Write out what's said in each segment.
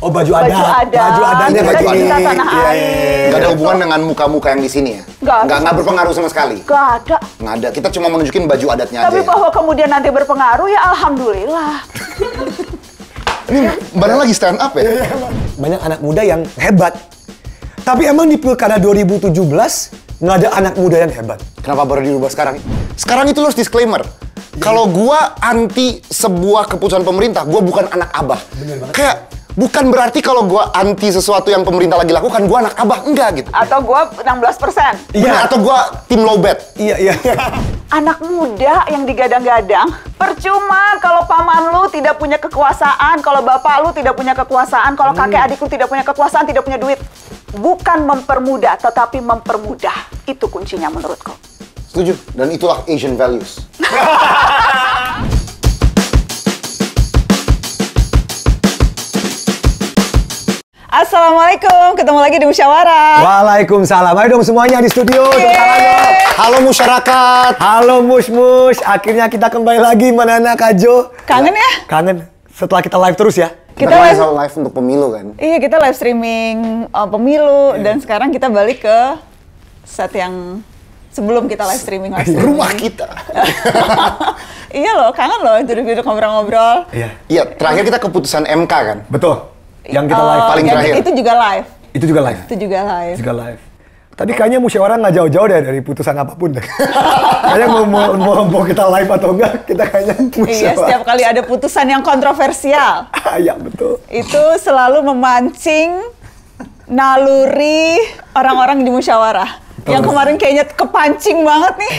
Oh baju, baju adat. Baju adatnya baju adat. Kita tanah Yeah, iya, iya. ada hubungan dengan muka-muka yang di sini ya? Gak ada. Gak, berpengaruh sama sekali? Gak ada. Gak ada. Kita cuma menunjukin baju adatnya Tapi aja. Tapi bahwa ya? kemudian nanti berpengaruh ya alhamdulillah. Ini mana lagi stand up ya? Iya, banyak anak muda yang hebat. Tapi emang di pilkada 2017 nggak ada anak muda yang hebat. Kenapa baru dirubah sekarang? Sekarang itu harus disclaimer. Kalau gua anti sebuah keputusan pemerintah, gua bukan anak abah. Bener banget. Kayak bukan berarti kalau gue anti sesuatu yang pemerintah lagi lakukan, gue anak abah enggak gitu. Atau gue 16 persen. Iya. Atau gue tim low bet. Iya iya. anak muda yang digadang-gadang, percuma kalau paman lu tidak punya kekuasaan, kalau bapak lu tidak punya kekuasaan, kalau hmm. kakek adik lu tidak punya kekuasaan, tidak punya duit. Bukan mempermudah, tetapi mempermudah. Itu kuncinya menurutku. Setuju. Dan itulah Asian values. Assalamualaikum, ketemu lagi di Musyawarah. Waalaikumsalam. Ayo dong semuanya di studio. Yeay. Halo masyarakat. Halo Mus-Mus, Akhirnya kita kembali lagi Manana Kajo. Kangen iya. ya? Kangen. Setelah kita live terus ya. Kita, kita live, live untuk pemilu kan? Iya, kita live streaming uh, pemilu iya. dan sekarang kita balik ke set yang sebelum kita live streaming live Rumah kita. iya loh, kangen loh duduk-duduk ngobrol-ngobrol. Iya. Iya, terakhir kita keputusan MK kan? Betul. Yang kita live paling yang oh, terakhir. Itu juga live. Itu juga live. Itu juga live. juga live. Tadi kayaknya musyawarah nggak jauh-jauh deh dari putusan apapun deh. kayaknya mau, mau, mau, mau kita live atau enggak, kita kayaknya iya, musyawarah. Iya, setiap kali ada putusan yang kontroversial. Ah, iya, betul. Itu selalu memancing naluri orang-orang di musyawarah. Betul. Yang kemarin kayaknya kepancing banget nih.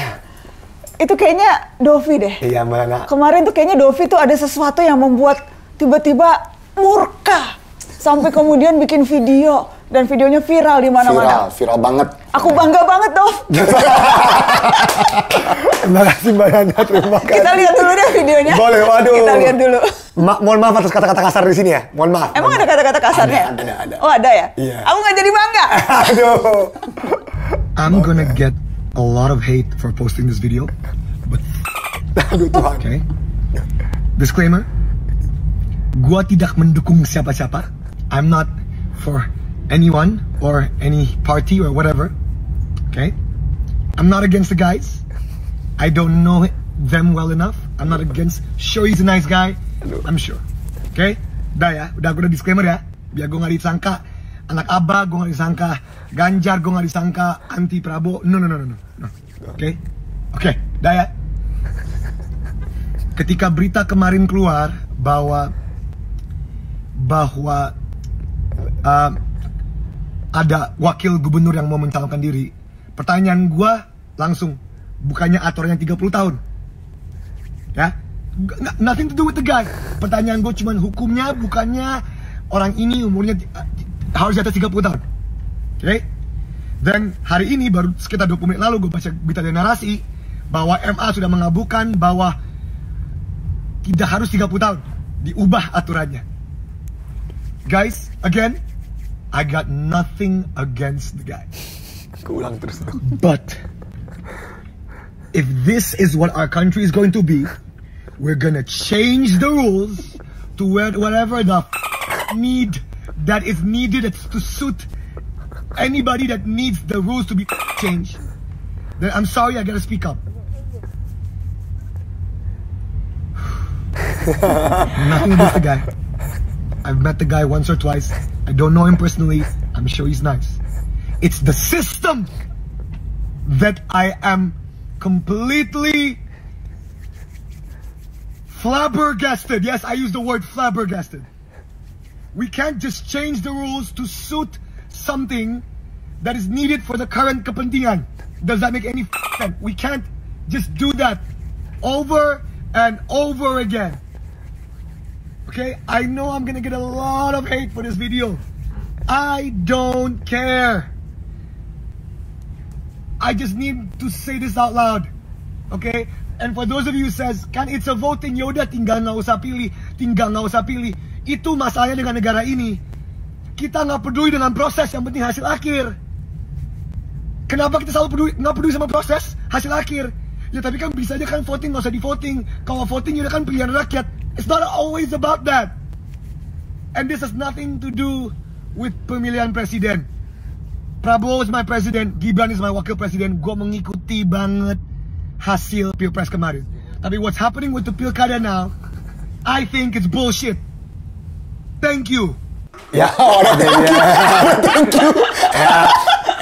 Itu kayaknya Dovi deh. Iya, mana? Kemarin tuh kayaknya Dovi tuh ada sesuatu yang membuat tiba-tiba murka sampai kemudian bikin video dan videonya viral di mana-mana. Viral, viral banget. Aku bangga banget, Dov. terima kasih banyak terima kasih. Kita lihat dulu deh videonya. Boleh, waduh. Kita lihat dulu. Ma mohon maaf atas kata-kata kasar di sini ya. Mohon maaf. Emang ada kata-kata kasarnya? Ada, ada, ada. Oh, ada ya? Iya. Aku nggak jadi bangga. Aduh. I'm gonna get a lot of hate for posting this video. But Aduh Tuhan. Okay. Disclaimer. Gua tidak mendukung siapa-siapa I'm not for anyone or any party or whatever. Okay? I'm not against the guys. I don't know them well enough. I'm not against. Sure, he's a nice guy. I'm sure. Okay? Udah ya, udah gue udah disclaimer ya. Biar gue gak disangka anak Abah, gue gak disangka Ganjar, gue gak disangka anti Prabowo. No, no, no, no, no. Oke? Okay? Oke, okay, Daya. Ketika berita kemarin keluar bahwa bahwa uh, ada wakil gubernur yang mau mencalonkan diri, pertanyaan gua langsung, bukannya aturnya 30 tahun? Ya, G nothing to do with the guy. Pertanyaan gua cuman hukumnya, bukannya orang ini umurnya uh, harus di atas 30 tahun. Oke? Okay? Dan hari ini baru sekitar 20 menit lalu gua baca berita dari narasi bahwa MA sudah mengabulkan bahwa tidak harus 30 tahun diubah aturannya. Guys, again, I got nothing against the guy. But if this is what our country is going to be, we're gonna change the rules to whatever the need that is needed to suit anybody that needs the rules to be changed. Then I'm sorry, I gotta speak up. Nothing against the guy. I've met the guy once or twice. I don't know him personally. I'm sure he's nice. It's the system that I am completely flabbergasted. Yes, I use the word flabbergasted. We can't just change the rules to suit something that is needed for the current Kapandingan. Does that make any sense? We can't just do that over and over again. Okay, I know I'm gonna get a lot of hate for this video. I don't care. I just need to say this out loud. Okay? And for those of you who says, kan it's a voting, yaudah tinggal nggak usah pilih, tinggal nggak usah pilih. Itu masalahnya dengan negara ini. Kita nggak peduli dengan proses, yang penting hasil akhir. Kenapa kita selalu peduli, nggak peduli sama proses, hasil akhir? Ya tapi kan bisa aja kan voting, nggak usah di voting. Kalau voting ya kan pilihan rakyat. It's not always about that. And this has nothing to do with pemilihan presiden. Prabowo is my president, Gibran is my wakil presiden. Gue mengikuti banget hasil pilpres kemarin. Tapi what's happening with the pilkada now, I think it's bullshit. Thank you. Ya, orang Thank you.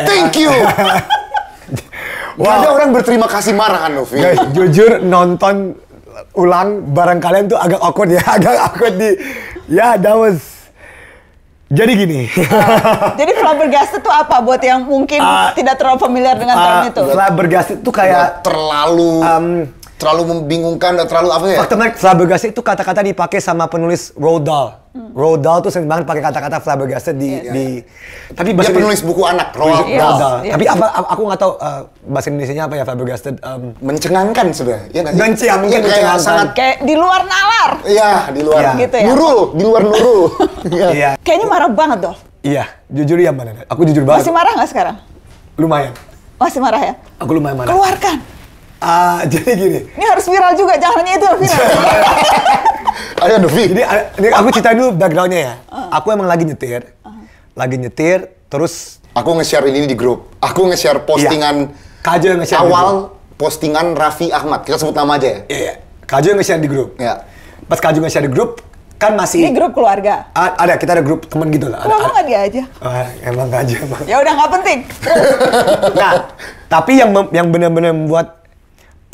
Thank you. Wow. Gak ada orang berterima kasih marah kan, Novi? Jujur nonton ulang barang kalian tuh agak awkward ya, agak awkward di ya yeah, that was jadi gini. Uh, jadi flabbergasted itu apa buat yang mungkin uh, tidak terlalu familiar dengan uh, term ah, itu? Flabbergasted itu kayak terlalu um, terlalu membingungkan dan terlalu apa ya? Fakta flabbergasted itu kata-kata dipakai sama penulis Roald Dahl. Hmm. Roald Dahl tuh sering banget pakai kata-kata flabbergasted di yeah. di tapi bahasa dia penulis buku anak Roald yes. Yes. Iya. Tapi apa aku nggak tahu uh, bahasa Indonesianya apa ya flabbergasted um, mencengangkan sudah. Ya sih? Benci, ya, mungkin ya, kayak sangat kayak di luar nalar. Iya, di luar. Ya. Gitu ya. Nurul, di luar Nurul. Iya. iya. Kayaknya marah banget dong. Iya, jujur ya Mbak Aku jujur banget. Masih marah nggak sekarang? Lumayan. Masih marah ya? Aku lumayan marah. Keluarkan. Uh, jadi gini. Ini harus viral juga, jangan hanya itu yang viral. Ayo Novi. Jadi ah, ini aku cerita dulu backgroundnya ya. Uh. Aku emang lagi nyetir, lagi nyetir, terus aku nge-share ini di grup. Aku nge-share iya. postingan iya. Kajo yang nge-share awal postingan Raffi Ahmad. Kita sebut nama aja ya. Iya, iya. Kajo yang nge-share di grup. Iya. Pas Kajo nge-share di grup, kan masih ini grup keluarga A ada kita ada grup temen gitu lah kenapa nggak dia aja oh, ya, emang gak aja emang ya udah nggak penting nah tapi yang yang benar-benar membuat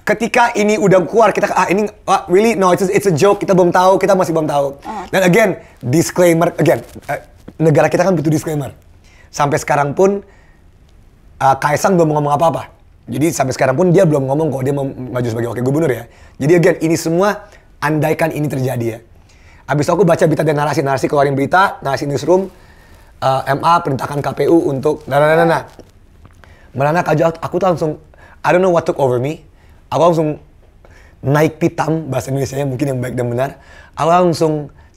ketika ini udah keluar kita ah ini ah, really no it's a, it's a joke kita belum tahu kita masih belum tahu uh. dan again disclaimer again uh, negara kita kan butuh disclaimer sampai sekarang pun uh, Kaisang belum ngomong apa apa jadi sampai sekarang pun dia belum ngomong kok dia mau maju sebagai wakil gubernur ya jadi again ini semua andaikan ini terjadi ya abis aku baca berita dan narasi narasi keluarin berita narasi newsroom uh, eh, MA perintahkan KPU untuk nah nah nah nah, nah. Merana aku tuh langsung I don't know what took over me aku langsung naik pitam bahasa Indonesia nya mungkin yang baik dan benar aku langsung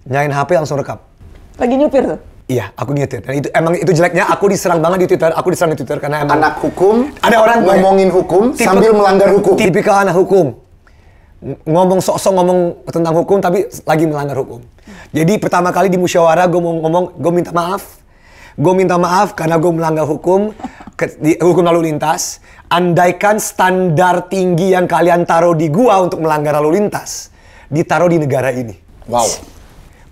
nyain HP langsung rekap. lagi nyupir tuh Iya, aku nyetir. Dan itu emang itu jeleknya aku diserang banget di Twitter. Aku diserang di Twitter karena emang anak hukum. Ada orang ngomongin hukum tipe, sambil melanggar hukum. Tipikal anak hukum. Ngomong sok-sok ngomong tentang hukum tapi lagi melanggar hukum. Jadi pertama kali di musyawarah gue mau ngomong, gue minta maaf Gue minta maaf karena gue melanggar hukum, ke, di, hukum lalu lintas. Andaikan standar tinggi yang kalian taruh di gua untuk melanggar lalu lintas, ditaruh di negara ini. Wow.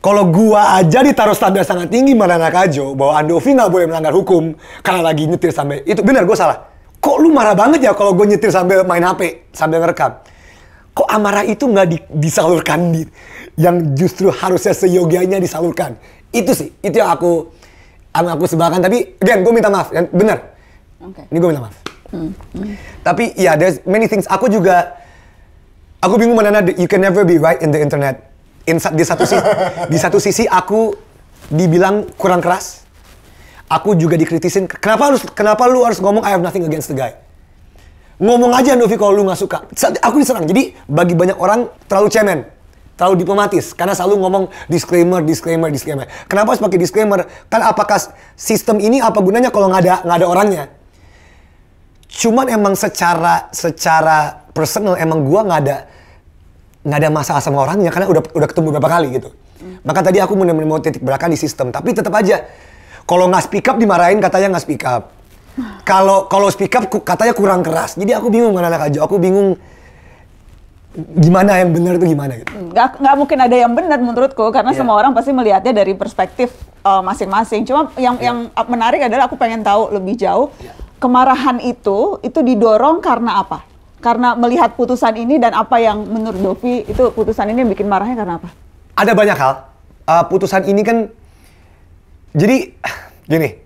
Kalau gua aja ditaruh standar sangat tinggi Marana Kajo bahwa Andovi nggak boleh melanggar hukum karena lagi nyetir sampai itu benar gue salah. Kok lu marah banget ya kalau gue nyetir sambil main HP sambil ngerekam? Kok amarah itu nggak di, disalurkan di yang justru harusnya seyogianya disalurkan? Itu sih, itu yang aku Anu aku mengakuisibahkan tapi again gue minta maaf bener. okay. ini gue minta maaf hmm. Hmm. tapi ya yeah, there's many things aku juga aku bingung mana you can never be right in the internet in, di satu sisi di satu sisi aku dibilang kurang keras aku juga dikritisin kenapa harus kenapa lu harus ngomong I have nothing against the guy ngomong aja Novi kalau lu nggak suka aku diserang jadi bagi banyak orang terlalu cemen terlalu diplomatis karena selalu ngomong disclaimer disclaimer disclaimer kenapa harus pakai disclaimer kan apakah sistem ini apa gunanya kalau nggak ada nggak ada orangnya cuman emang secara secara personal emang gua nggak ada nggak ada masalah sama orangnya karena udah udah ketemu beberapa kali gitu hmm. maka tadi aku mau mau titik belakang di sistem tapi tetap aja kalau nggak speak up dimarahin katanya nggak speak up kalau kalau speak up katanya kurang keras jadi aku bingung mana anak aja aku bingung gimana yang benar tuh gimana gitu? Gak, gak mungkin ada yang benar menurutku karena yeah. semua orang pasti melihatnya dari perspektif masing eh, masing-masing. Cuma yang yeah. yang menarik adalah aku pengen tahu lebih jauh yeah. kemarahan itu itu didorong karena apa? Karena melihat putusan ini dan apa yang menurut Dovi itu putusan ini yang bikin marahnya karena apa? Ada banyak hal. Uh, putusan ini kan jadi gini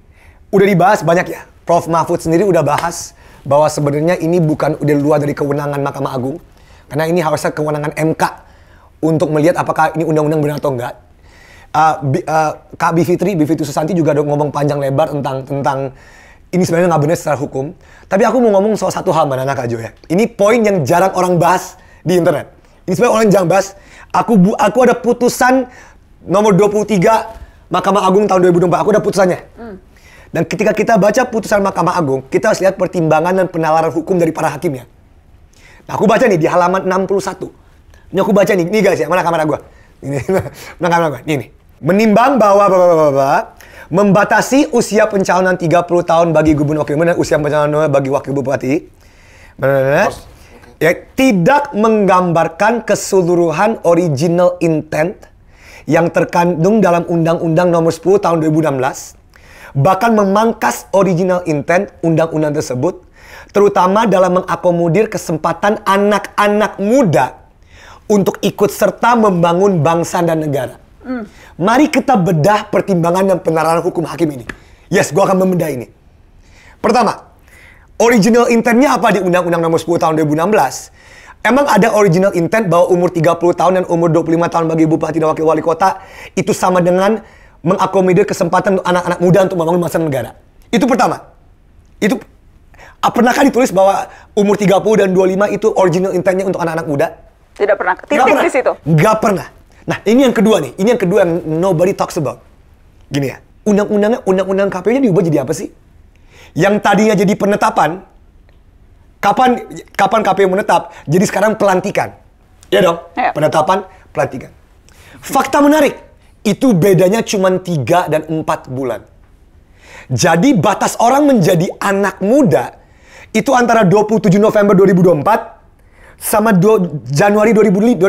udah dibahas banyak ya. Prof Mahfud sendiri udah bahas bahwa sebenarnya ini bukan udah luar dari kewenangan Mahkamah Agung karena ini harusnya kewenangan MK untuk melihat apakah ini undang-undang benar atau enggak. Uh, ah, B, uh, ah, Kak Bivitri, Fitri Susanti juga ada ngomong panjang lebar tentang tentang ini sebenarnya nggak benar secara hukum. Tapi aku mau ngomong soal satu hal, Mana Nana, Kak Jo ya. Ini poin yang jarang orang bahas di internet. Ini sebenarnya orang jarang bahas. Aku bu, aku ada putusan nomor 23 Mahkamah Agung tahun 2024. Aku ada putusannya. Hmm. Dan ketika kita baca putusan Mahkamah Agung, kita harus lihat pertimbangan dan penalaran hukum dari para hakimnya. Nah, aku baca nih di halaman 61. Ini aku baca nih, nih guys ya, mana kamera gua? Ini, mana kamera gua? Ini, nih. Menimbang bahwa bapak-bapak membatasi usia pencalonan 30 tahun bagi gubernur wakil gubernur usia pencalonan bagi wakil bupati. mana? Ya, tidak menggambarkan keseluruhan original intent yang terkandung dalam Undang-Undang Nomor 10 Tahun 2016 bahkan memangkas original intent undang-undang tersebut terutama dalam mengakomodir kesempatan anak-anak muda untuk ikut serta membangun bangsa dan negara. Mm. Mari kita bedah pertimbangan dan penerapan hukum hakim ini. Yes, gua akan membedah ini. Pertama, original intentnya apa di Undang-Undang Nomor 10 Tahun 2016? Emang ada original intent bahwa umur 30 tahun dan umur 25 tahun bagi bupati dan wakil wali kota itu sama dengan mengakomodir kesempatan anak-anak muda untuk membangun masa negara. Itu pertama. Itu Ah, pernahkah ditulis bahwa umur 30 dan 25 itu original intentnya untuk anak-anak muda? Tidak pernah. Tidak pernah. di situ. Gak pernah. Nah, ini yang kedua nih. Ini yang kedua yang nobody talks about. Gini ya. Undang-undangnya, undang-undang KPU-nya diubah jadi apa sih? Yang tadinya jadi penetapan, kapan kapan KPU menetap, jadi sekarang pelantikan. Ya dong? Ya. Penetapan, pelantikan. Fakta menarik, itu bedanya cuma 3 dan 4 bulan. Jadi batas orang menjadi anak muda itu antara 27 November 2024 sama 2 Januari 2025.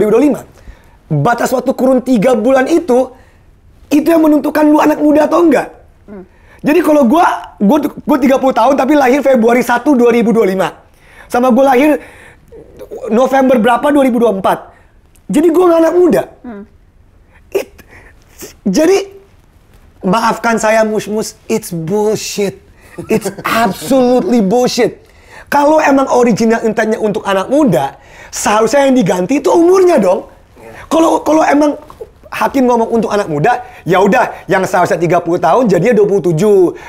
Batas waktu kurun 3 bulan itu itu yang menentukan lu anak muda atau enggak. Hmm. Jadi kalau gua gua gua 30 tahun tapi lahir Februari 1 2025. Sama gua lahir November berapa 2024. Jadi gua anak muda. Hmm. It, jadi maafkan saya mus-mus, it's bullshit. It's absolutely bullshit. Kalau emang original intentnya untuk anak muda, seharusnya yang diganti itu umurnya dong. Kalau kalau emang hakim ngomong untuk anak muda, ya udah yang seharusnya 30 tahun jadinya 27,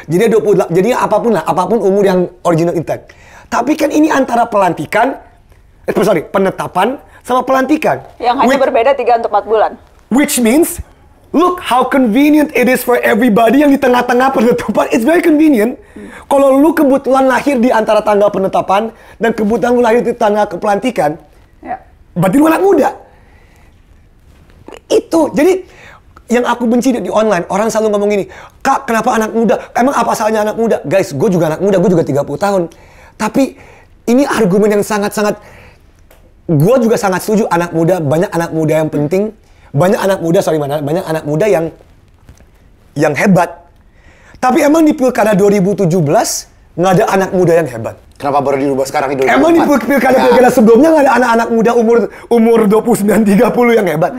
jadinya 28, jadinya apapun lah, apapun umur yang original intent. Tapi kan ini antara pelantikan, eh, sorry, penetapan sama pelantikan. Yang hanya berbeda 3 untuk 4 bulan. Which means Look how convenient it is for everybody yang di tengah-tengah penetapan. It's very convenient. Hmm. Kalau lu kebetulan lahir di antara tanggal penetapan dan kebetulan lu lahir di tanggal kepelantikan, yeah. berarti lu anak muda. Itu. Jadi yang aku benci di online, orang selalu ngomong gini, Kak, kenapa anak muda? Emang apa salahnya anak muda? Guys, gue juga anak muda, gue juga 30 tahun. Tapi ini argumen yang sangat-sangat, gue juga sangat setuju anak muda, banyak anak muda yang penting, hmm banyak anak muda, sorry mana, banyak anak muda yang yang hebat. Tapi emang di pilkada 2017 nggak ada anak muda yang hebat. Kenapa baru dirubah sekarang itu Emang di pilkada ya. pilkada sebelumnya nggak ada anak-anak muda umur umur 29 30 yang hebat.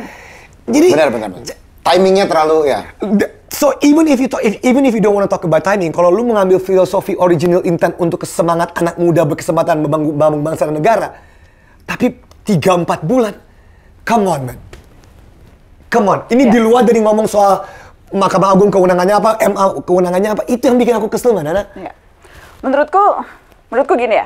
Jadi benar benar. benar. Timingnya terlalu ya. So even if you talk, if, even if you don't want to talk about timing, kalau lu mengambil filosofi original intent untuk kesemangat anak muda berkesempatan membangun bangsa dan negara, tapi 3-4 bulan, come on man. Come on, ini yeah. di ya. luar dari ngomong soal Mahkamah Agung kewenangannya apa, MA kewenangannya apa, itu yang bikin aku kesel, Mbak Nana. Yeah. Menurutku, menurutku gini ya,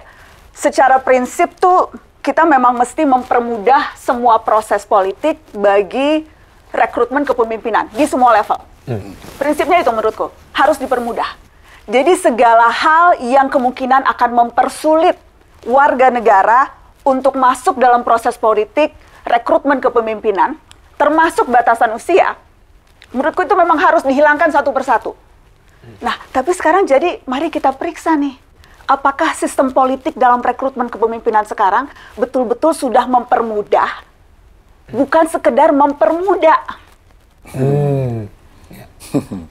secara prinsip tuh kita memang mesti mempermudah semua proses politik bagi rekrutmen kepemimpinan di semua level. Hmm. Prinsipnya itu menurutku harus dipermudah. Jadi segala hal yang kemungkinan akan mempersulit warga negara untuk masuk dalam proses politik rekrutmen kepemimpinan termasuk batasan usia, menurutku itu memang harus dihilangkan satu persatu. Nah, tapi sekarang jadi mari kita periksa nih, apakah sistem politik dalam rekrutmen kepemimpinan sekarang betul-betul sudah mempermudah, bukan sekedar mempermudah. Hmm.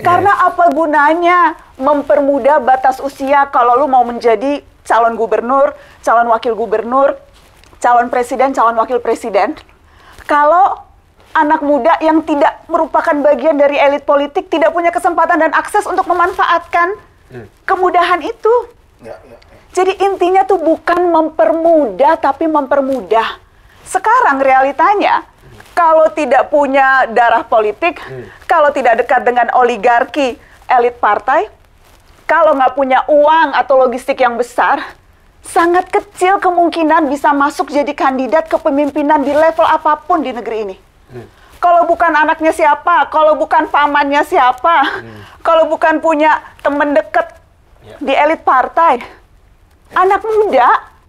Karena iya. apa gunanya mempermudah batas usia kalau lu mau menjadi calon gubernur, calon wakil gubernur, calon presiden, calon wakil presiden, kalau anak muda yang tidak merupakan bagian dari elit politik tidak punya kesempatan dan akses untuk memanfaatkan hmm. kemudahan itu. Ya, ya, ya. Jadi intinya tuh bukan mempermudah tapi mempermudah. Sekarang realitanya kalau tidak punya darah politik, hmm. kalau tidak dekat dengan oligarki elit partai, kalau nggak punya uang atau logistik yang besar, sangat kecil kemungkinan bisa masuk jadi kandidat kepemimpinan di level apapun di negeri ini. Hmm. Kalau bukan anaknya siapa, kalau bukan pamannya siapa, hmm. kalau bukan punya teman dekat yeah. di elit partai, yeah. anak muda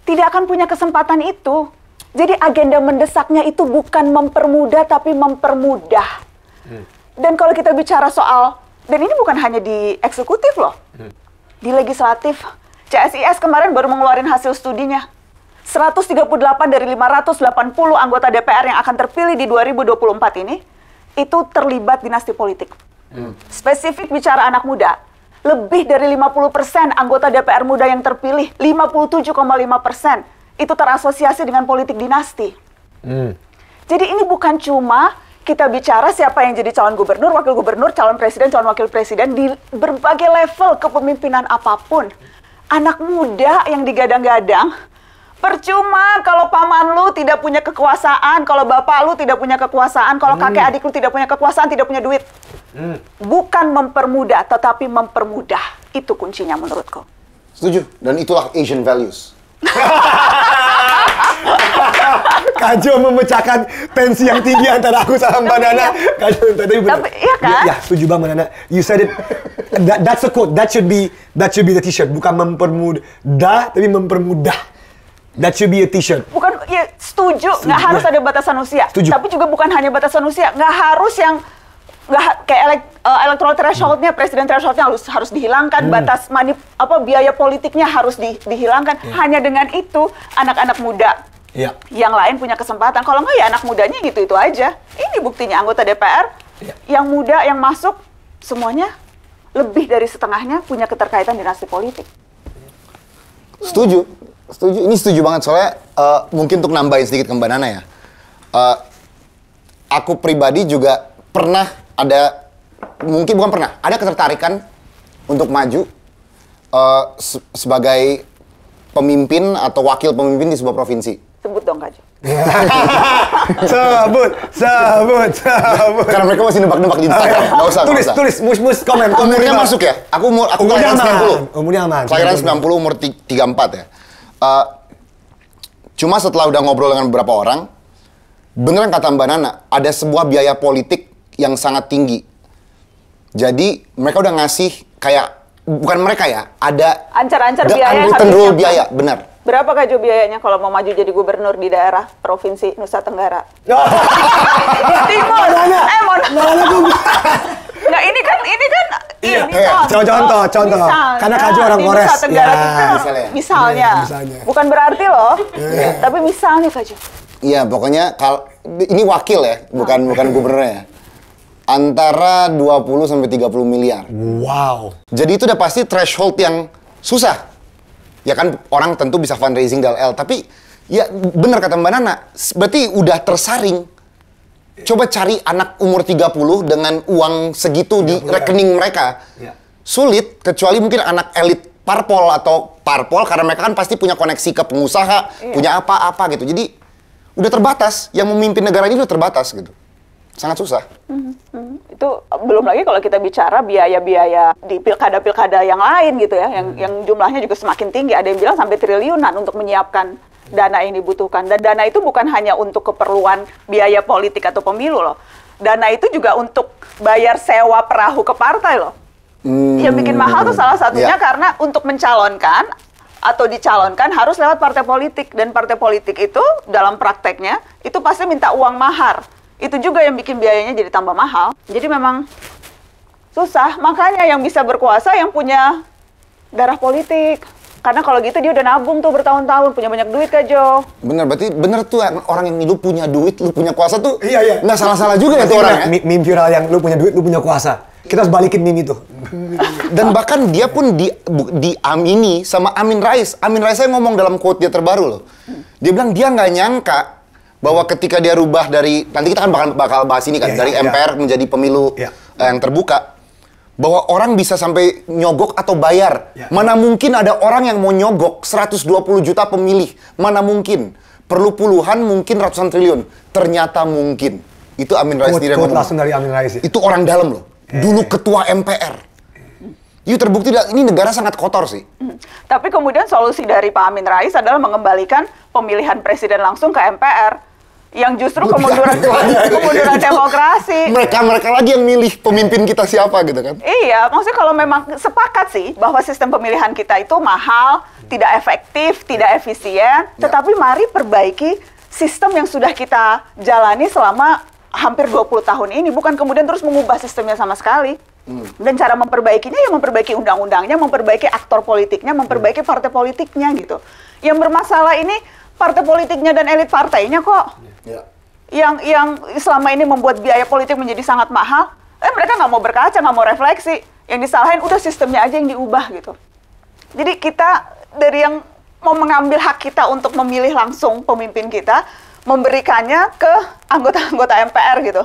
tidak akan punya kesempatan itu. Jadi agenda mendesaknya itu bukan mempermudah tapi mempermudah. Hmm. Dan kalau kita bicara soal dan ini bukan hanya di eksekutif loh, hmm. di legislatif, CSIS kemarin baru mengeluarkan hasil studinya 138 dari 580 anggota DPR yang akan terpilih di 2024 ini itu terlibat dinasti politik. Hmm. Spesifik bicara anak muda, lebih dari 50% anggota DPR muda yang terpilih, 57,5% itu terasosiasi dengan politik dinasti. Hmm. Jadi ini bukan cuma kita bicara siapa yang jadi calon gubernur, wakil gubernur, calon presiden, calon wakil presiden di berbagai level kepemimpinan apapun. Anak muda yang digadang-gadang Percuma kalau paman lu tidak punya kekuasaan, kalau bapak lu tidak punya kekuasaan, kalau hmm. kakek adik lu tidak punya kekuasaan, tidak punya duit. Hmm. Bukan mempermudah, tetapi mempermudah. Itu kuncinya menurutku. Setuju. Dan itulah Asian values. Kajo memecahkan tensi yang tinggi antara aku sama Mbak Nana. Iya. Kajo tadi benar. Tapi, iya ya, kan? Ya, ya, setuju Bang Mbak Nana. You said it. That, that's a quote. That should be that should be the t-shirt. Bukan mempermudah, tapi mempermudah. That should be a t-shirt. Bukan, ya setuju, nggak harus iya. ada batasan usia. Setuju. Tapi juga bukan hanya batasan usia, nggak harus yang nggak kayak elek, uh, electoral thresholdnya, hmm. presiden thresholdnya harus harus dihilangkan, hmm. batas mani apa biaya politiknya harus di, dihilangkan. Hmm. Hanya dengan itu anak-anak muda ya. yang lain punya kesempatan. Kalau nggak ya anak mudanya gitu itu aja. Ini buktinya anggota DPR ya. yang muda yang masuk semuanya lebih dari setengahnya punya keterkaitan dinasti politik. Setuju. Setuju, ini setuju banget soalnya uh, mungkin untuk nambahin sedikit ke Mbak Nana ya. Uh, aku pribadi juga pernah ada mungkin bukan pernah ada ketertarikan untuk maju uh, se sebagai pemimpin atau wakil pemimpin di sebuah provinsi. Sebut dong Kak sebut, sebut, sebut. Karena mereka masih nebak-nebak di Instagram. Enggak oh, iya. usah. Tulis, tulis, mus mus komen. Umurnya masuk ya? Aku umur aku kelahiran puluh. Umurnya aman. Kelahiran puluh umur tiga empat ya. Uh, cuma setelah udah ngobrol dengan beberapa orang, beneran kata Mbak Nana, ada sebuah biaya politik yang sangat tinggi. Jadi mereka udah ngasih kayak bukan mereka ya, ada ancar-ancar biaya yang rule biaya, benar. Berapa kaju biayanya kalau mau maju jadi gubernur di daerah provinsi Nusa Tenggara? Timur. Eh, mau. Nggak, ini kan ini kan iya. ini iya. Kan. contoh, contoh, contoh. Misalnya, Karena kaju orang Kores. Ya, misalnya. Misalnya. Ya, misalnya. Bukan berarti loh. ya. Tapi misalnya kaju. Iya, pokoknya kalau ini wakil ya, bukan ah. bukan gubernurnya ya. Antara 20 sampai 30 miliar. Wow. Jadi itu udah pasti threshold yang susah. Ya kan orang tentu bisa fundraising dal L, tapi ya benar kata Mbak Nana, berarti udah tersaring Coba cari anak umur 30 dengan uang segitu di ya. rekening mereka. Ya. Sulit, kecuali mungkin anak elit parpol atau parpol, karena mereka kan pasti punya koneksi ke pengusaha, ya. punya apa-apa gitu. Jadi, udah terbatas. Yang memimpin negara ini udah terbatas gitu sangat susah. Mm -hmm. Itu eh, belum lagi kalau kita bicara biaya-biaya di pilkada-pilkada yang lain gitu ya, yang, mm. yang jumlahnya juga semakin tinggi. Ada yang bilang sampai triliunan untuk menyiapkan dana yang dibutuhkan. Dan dana itu bukan hanya untuk keperluan biaya politik atau pemilu loh. Dana itu juga untuk bayar sewa perahu ke partai loh. Mm. Yang bikin mahal tuh salah satunya yeah. karena untuk mencalonkan atau dicalonkan harus lewat partai politik dan partai politik itu dalam prakteknya itu pasti minta uang mahar itu juga yang bikin biayanya jadi tambah mahal. Jadi memang susah. Makanya yang bisa berkuasa yang punya darah politik. Karena kalau gitu dia udah nabung tuh bertahun-tahun, punya banyak duit kak Jo. Bener, berarti bener tuh orang yang lu punya duit, lu punya kuasa tuh iya, iya. nggak salah-salah juga ya tuh orang ya? Mimpi viral yang lu punya duit, lu punya kuasa. Kita harus balikin mim itu. Dan bahkan dia pun di, di amini sama Amin Rais. Amin Rais saya ngomong dalam quote dia terbaru loh. Dia bilang dia nggak nyangka bahwa ketika dia rubah dari nanti kita kan bakal bakal bahas ini kan yeah, dari yeah, iya. MPR yeah. menjadi pemilu yeah. Iya. yang terbuka bahwa orang bisa sampai nyogok atau bayar. Yeah. Mana mungkin ada orang yang mau nyogok 120 juta pemilih? Mana mungkin? Perlu puluhan mungkin ratusan triliun. Ternyata mungkin. Itu Amin Rais tidak langsung dari Amin Rais. Itu orang dalam loh. Yeah. Dulu ketua MPR. You iya, terbukti ini negara sangat kotor sih. Hmm. Tapi kemudian solusi dari Pak Amin Rais adalah mengembalikan pemilihan presiden langsung ke MPR yang justru kemunduran kemunduran demokrasi. Mereka mereka lagi yang milih pemimpin kita siapa gitu kan? Iya, maksudnya kalau memang sepakat sih bahwa sistem pemilihan kita itu mahal, tidak efektif, tidak efisien, ya. tetapi mari perbaiki sistem yang sudah kita jalani selama hampir 20 tahun ini bukan kemudian terus mengubah sistemnya sama sekali. Hmm. Dan cara memperbaikinya ya memperbaiki undang-undangnya, memperbaiki aktor politiknya, memperbaiki hmm. partai politiknya gitu. Yang bermasalah ini partai politiknya dan elit partainya kok. Yeah. Ya. Yang yang selama ini membuat biaya politik menjadi sangat mahal, eh mereka nggak mau berkaca, nggak mau refleksi. Yang disalahin udah sistemnya aja yang diubah gitu. Jadi kita dari yang mau mengambil hak kita untuk memilih langsung pemimpin kita, memberikannya ke anggota-anggota MPR gitu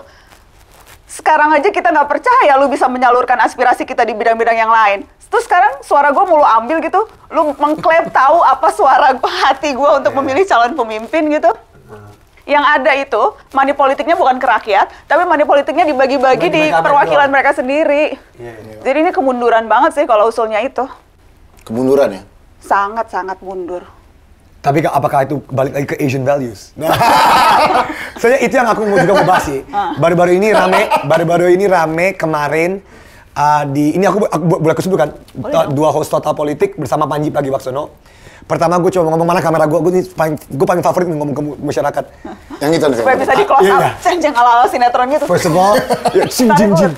sekarang aja kita nggak percaya lu bisa menyalurkan aspirasi kita di bidang-bidang yang lain. Terus sekarang suara gue mau lu ambil gitu, lu mengklaim tahu apa suara hati gue untuk iya. memilih calon pemimpin gitu. Nah. Yang ada itu money politiknya bukan ke rakyat, tapi money politiknya dibagi-bagi di perwakilan doang. mereka sendiri. Iya, iya, Jadi ini kemunduran banget sih kalau usulnya itu. Kemunduran ya? Sangat-sangat mundur. Tapi apakah itu balik lagi ke Asian values? Nah. Soalnya itu yang aku juga mau bahas sih. Ah. Baru-baru ini rame, baru-baru ini rame kemarin uh, di ini aku, aku boleh aku sebutkan iya. dua host total politik bersama Panji Waksono. Pertama gue coba ngomong mana kamera gue, gue paling gue paling favorit ngomong ke masyarakat. Yang itu nih. Supaya bisa di close iya, up, iya. jangan ala ala sinetron gitu. First of all, jim jim jim.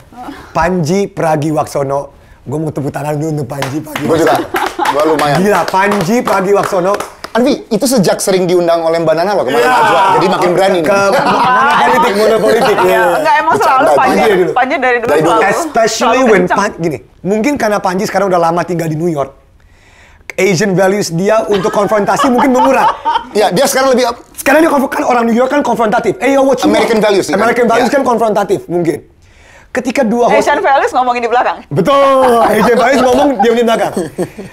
Panji Waksono, gue mau tepuk tangan dulu untuk Panji Pragiwaksono. Gue juga, gue lumayan. Gila, Panji Pragiwaksono Anvi, itu sejak sering diundang oleh Mbak Nana loh kemarin yeah. jadi makin berani nih. Ke politik, mana politik. ya. Enggak, emang selalu Panji, Panji iya, dari dulu selalu. Especially selalu when Panji, gini, mungkin karena Panji sekarang udah lama tinggal di New York. Asian values dia untuk konfrontasi mungkin mengurang. Ya, dia sekarang lebih sekarang dia kan orang New York kan konfrontatif. Eh, hey, American want? values. Iya. American values ya. kan konfrontatif mungkin ketika dua host Asian Values ngomongin di belakang. Betul, Asian Values ngomong dia di belakang.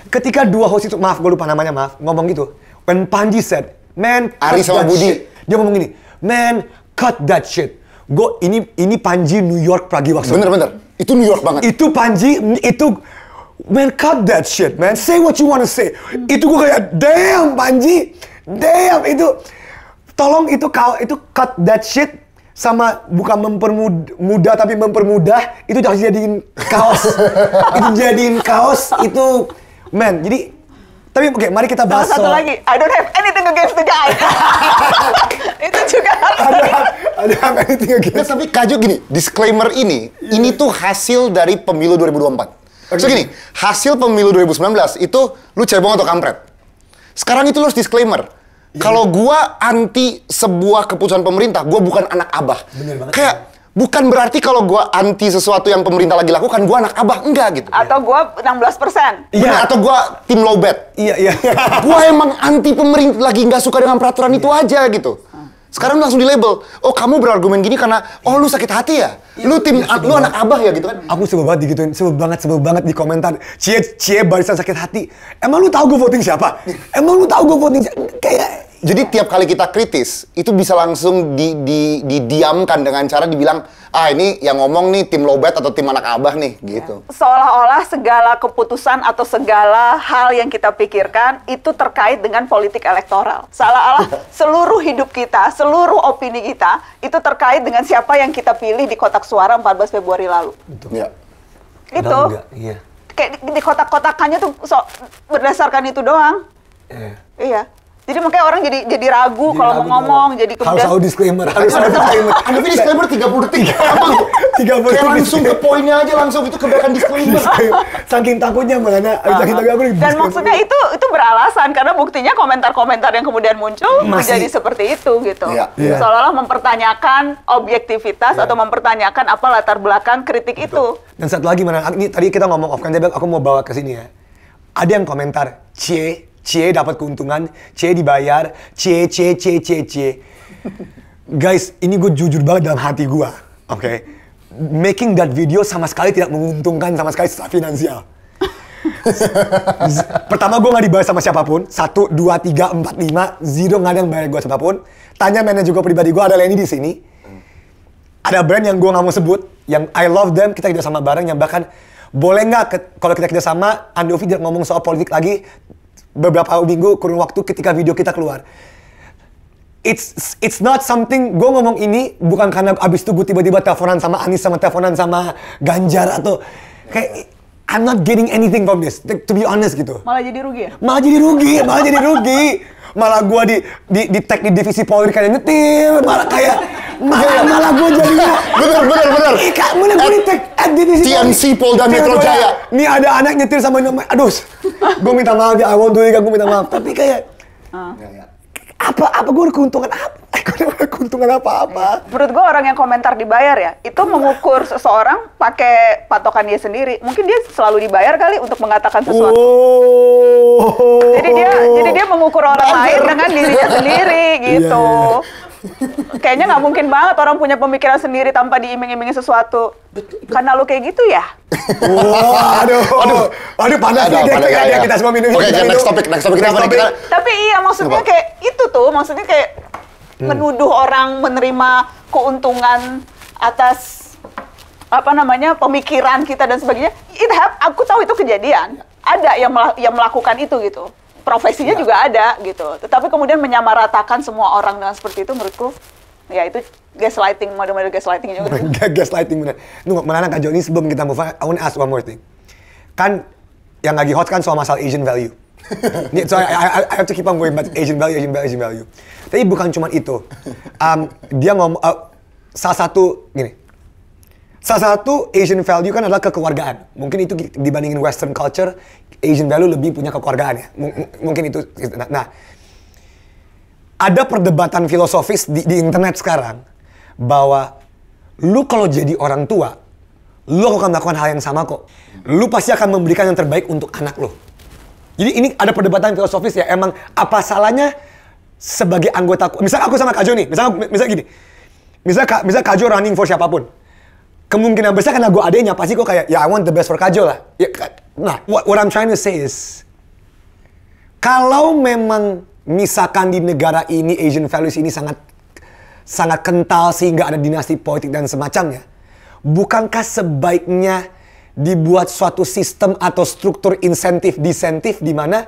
Ketika dua host itu maaf gue lupa namanya maaf ngomong gitu. When Panji said, man, Ari sama Budi. Shit. Dia ngomong gini, man, cut that shit. Go, ini ini Panji New York pagi waktu. Bener bener. Itu New York banget. Itu Panji itu man cut that shit man. Say what you wanna say. Itu gue kayak damn Panji, damn itu. Tolong itu kau itu cut that shit sama bukan mempermudah tapi mempermudah itu jadiin kaos itu jadiin kaos itu man jadi tapi oke, okay, mari kita bahas Salah satu soal... lagi, I don't have anything against the guy. itu juga harus ada, ada anything against. Nah, tapi Kajo gini, disclaimer ini, yeah. ini tuh hasil dari pemilu 2024. Okay. So gini, hasil pemilu 2019 itu lu cebong atau kampret. Sekarang itu lu harus disclaimer. Yeah. Kalau gua anti sebuah keputusan pemerintah, gua bukan anak abah. Bener banget. Kayak Bukan berarti kalau gue anti sesuatu yang pemerintah lagi lakukan, gue anak abah. Enggak gitu. Atau gue 16 persen. Iya. Atau gue tim lowbat. Iya, iya. gue emang anti pemerintah lagi nggak suka dengan peraturan itu aja gitu. Sekarang langsung di label. Oh kamu berargumen gini karena, oh lu sakit hati ya? Iya, lu tim, iya, iya lu iya. anak abah ya gitu kan? Aku sebel banget digituin, sebel banget, sebel banget di komentar. Cie, cie barisan sakit hati. Emang lu tahu gue voting siapa? Emang lu tahu gue voting siapa? Kayak jadi tiap kali kita kritis itu bisa langsung di, di, didiamkan dengan cara dibilang ah ini yang ngomong nih tim lobet atau tim anak abah nih ya. gitu seolah-olah segala keputusan atau segala hal yang kita pikirkan itu terkait dengan politik elektoral seolah-olah seluruh hidup kita seluruh opini kita itu terkait dengan siapa yang kita pilih di kotak suara 14 Februari lalu Betul. ya itu iya. kayak di, kotak-kotakannya tuh so, berdasarkan itu doang yeah. iya jadi makanya orang jadi jadi ragu kalau mau ngomong, jadi kemudian harus tahu disclaimer, harus tahu disclaimer. Tapi disclaimer tiga detik. Apa tuh? puluh detik. langsung ke poinnya aja langsung itu kebanyakan disclaimer. saking takutnya makanya uh -huh. saking takutnya aku Dan maksudnya itu itu beralasan karena buktinya komentar-komentar yang kemudian muncul Masih. menjadi seperti itu gitu. Ya, yeah. Seolah-olah mempertanyakan objektivitas yeah. atau mempertanyakan apa latar belakang kritik Betul. itu. Dan satu lagi mana ini tadi kita ngomong off kan, aku mau bawa ke sini ya. Ada yang komentar, c. C dapat keuntungan, C dibayar, C C C C C. Guys, ini gue jujur banget dalam hati gue, oke? Okay? Making that video sama sekali tidak menguntungkan sama sekali secara finansial. Pertama gue gak dibayar sama siapapun. Satu, dua, tiga, empat, lima, zero nggak ada yang bayar gue siapapun. Tanya manajer gue pribadi gue ada Lenny di sini. Ada brand yang gue gak mau sebut, yang I love them kita kerja sama bareng, yang bahkan boleh nggak kalau kita kerja sama Andovi tidak ngomong soal politik lagi, beberapa minggu kurun waktu ketika video kita keluar. It's it's not something gue ngomong ini bukan karena abis itu gue tiba-tiba teleponan sama Anies sama teleponan sama Ganjar atau kayak I'm not getting anything from this to be honest gitu. Malah jadi rugi ya? Malah jadi rugi, malah jadi rugi malah gue di di di tag di divisi Polri kayak nyetir, malah kayak malah, malah gue jadinya bener bener bener. Ikan mana gue di tag at divisi TMC Polda Metro Jaya. Nih ada anak nyetir sama aduh, gue minta maaf ya, awal dulu ya gue minta maaf. Tapi kayak, ah apa apa gue keuntungan apa keuntungan apa apa menurut gue orang yang komentar dibayar ya itu mengukur seseorang pakai patokan dia sendiri mungkin dia selalu dibayar kali untuk mengatakan sesuatu oh. jadi dia jadi dia mengukur orang lain dengan dirinya sendiri iya, iya, iya. gitu yeah. Kayaknya nggak mungkin banget orang punya pemikiran sendiri tanpa diiming-imingi sesuatu. Betul, betul. Karena lu kayak gitu ya. Wow, aduh, aduh, aduh panas aduh, nih, panas, kita, ya, ya. kita semua minum. Oke, okay, next topic, next topic. Next topic. Kita... Tapi iya, maksudnya kayak itu tuh, maksudnya kayak hmm. menuduh orang menerima keuntungan atas apa namanya pemikiran kita dan sebagainya. It have, aku tahu itu kejadian. Ya. Ada yang yang melakukan itu gitu profesinya ya. juga ada gitu. Tetapi kemudian menyamaratakan semua orang dengan seperti itu menurutku ya itu gaslighting, mode-mode gaslighting juga. gaslighting benar. Nunggu, menanam Kak Joni sebelum kita move on, I want to ask one more thing. Kan yang lagi hot kan soal masalah Asian value. so I, I, I have to keep on going about Asian value, Asian value, Asian value. Tapi bukan cuma itu. Um, dia ngomong, uh, salah satu, gini, Salah satu Asian value kan adalah kekeluargaan. Mungkin itu dibandingin Western culture, Asian value lebih punya kekeluargaan ya. M mungkin itu. Nah, nah, ada perdebatan filosofis di, di internet sekarang bahwa lu kalau jadi orang tua, lu akan melakukan hal yang sama kok. Lu pasti akan memberikan yang terbaik untuk anak lu. Jadi ini ada perdebatan filosofis ya. Emang apa salahnya sebagai anggota, misal aku sama Kajo nih, misal misal gini, misal Kak, misal Kajo running for siapapun, kemungkinan besar karena gue adanya pasti gue kayak ya I want the best for Kajo lah. Ya, nah, what, what I'm trying to say is kalau memang misalkan di negara ini Asian values ini sangat sangat kental sehingga ada dinasti politik dan semacamnya, bukankah sebaiknya dibuat suatu sistem atau struktur insentif disentif di mana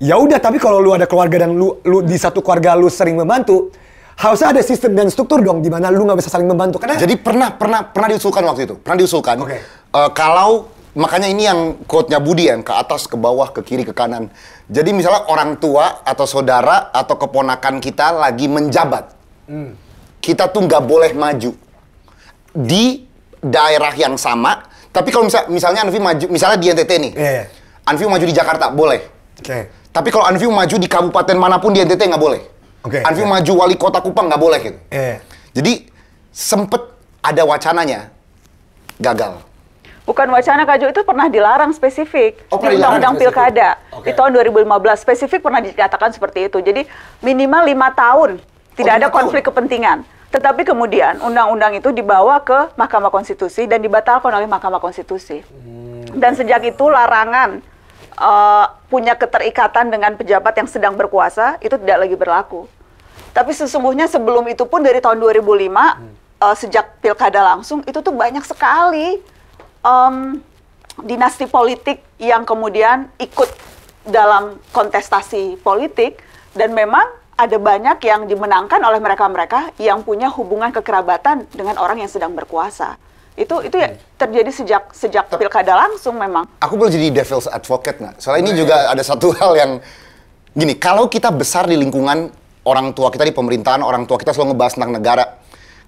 ya udah tapi kalau lu ada keluarga dan lu, lu di satu keluarga lu sering membantu harusnya ada sistem dan struktur dong di mana lu nggak bisa saling membantu karena jadi pernah pernah pernah diusulkan waktu itu pernah diusulkan okay. uh, eh, kalau makanya ini yang quote-nya Budi yang ke atas ke bawah ke kiri ke kanan jadi misalnya orang tua atau saudara atau keponakan kita lagi menjabat hmm. kita tuh nggak boleh maju di daerah yang sama tapi kalau misalnya, misalnya Anvi maju misalnya di NTT nih yeah. Iya. Anvi maju di Jakarta boleh okay. tapi kalau Anvi maju di kabupaten manapun di NTT nggak boleh Okay, Arfi yeah. maju wali kota Kupang nggak boleh gitu. Yeah. Jadi sempet ada wacananya gagal. Bukan wacana Kak Jo itu pernah dilarang spesifik oh, di Undang-Undang Pilkada okay. di tahun 2015 spesifik pernah dikatakan seperti itu. Jadi minimal lima tahun tidak oh, ada konflik tahun. kepentingan. Tetapi kemudian undang-undang itu dibawa ke Mahkamah Konstitusi dan dibatalkan oleh Mahkamah Konstitusi. Hmm. Dan sejak itu larangan uh, punya keterikatan dengan pejabat yang sedang berkuasa itu tidak lagi berlaku. Tapi sesungguhnya sebelum itu pun dari tahun 2005 hmm. uh, sejak pilkada langsung itu tuh banyak sekali um, dinasti politik yang kemudian ikut dalam kontestasi politik dan memang ada banyak yang dimenangkan oleh mereka-mereka yang punya hubungan kekerabatan dengan orang yang sedang berkuasa itu itu ya hmm. terjadi sejak sejak Ter pilkada langsung memang. Aku boleh jadi devil's advocate nggak? Soalnya ini juga ada satu hal yang gini, kalau kita besar di lingkungan orang tua kita di pemerintahan, orang tua kita selalu ngebahas tentang negara.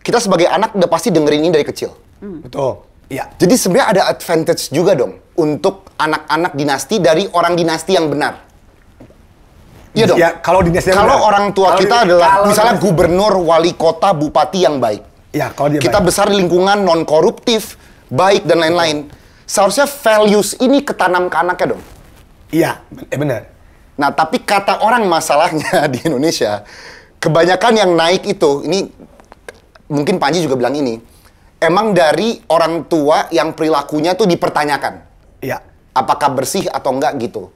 Kita sebagai anak udah pasti dengerin ini dari kecil. Hmm. Betul. Iya. Jadi sebenarnya ada advantage juga dong untuk anak-anak dinasti dari orang dinasti yang benar. Iya dong. Ya, kalau dinasti yang kalau benar. orang tua kalau kita adalah misalnya dinasti. gubernur, wali kota, bupati yang baik Ya, kalau dia kita baik. besar di lingkungan non koruptif, baik dan lain-lain. Seharusnya values ini ketanam ke anaknya dong. Iya, eh benar. Nah, tapi kata orang masalahnya di Indonesia, kebanyakan yang naik itu, ini mungkin Panji juga bilang ini, emang dari orang tua yang perilakunya tuh dipertanyakan. Iya. Apakah bersih atau enggak gitu.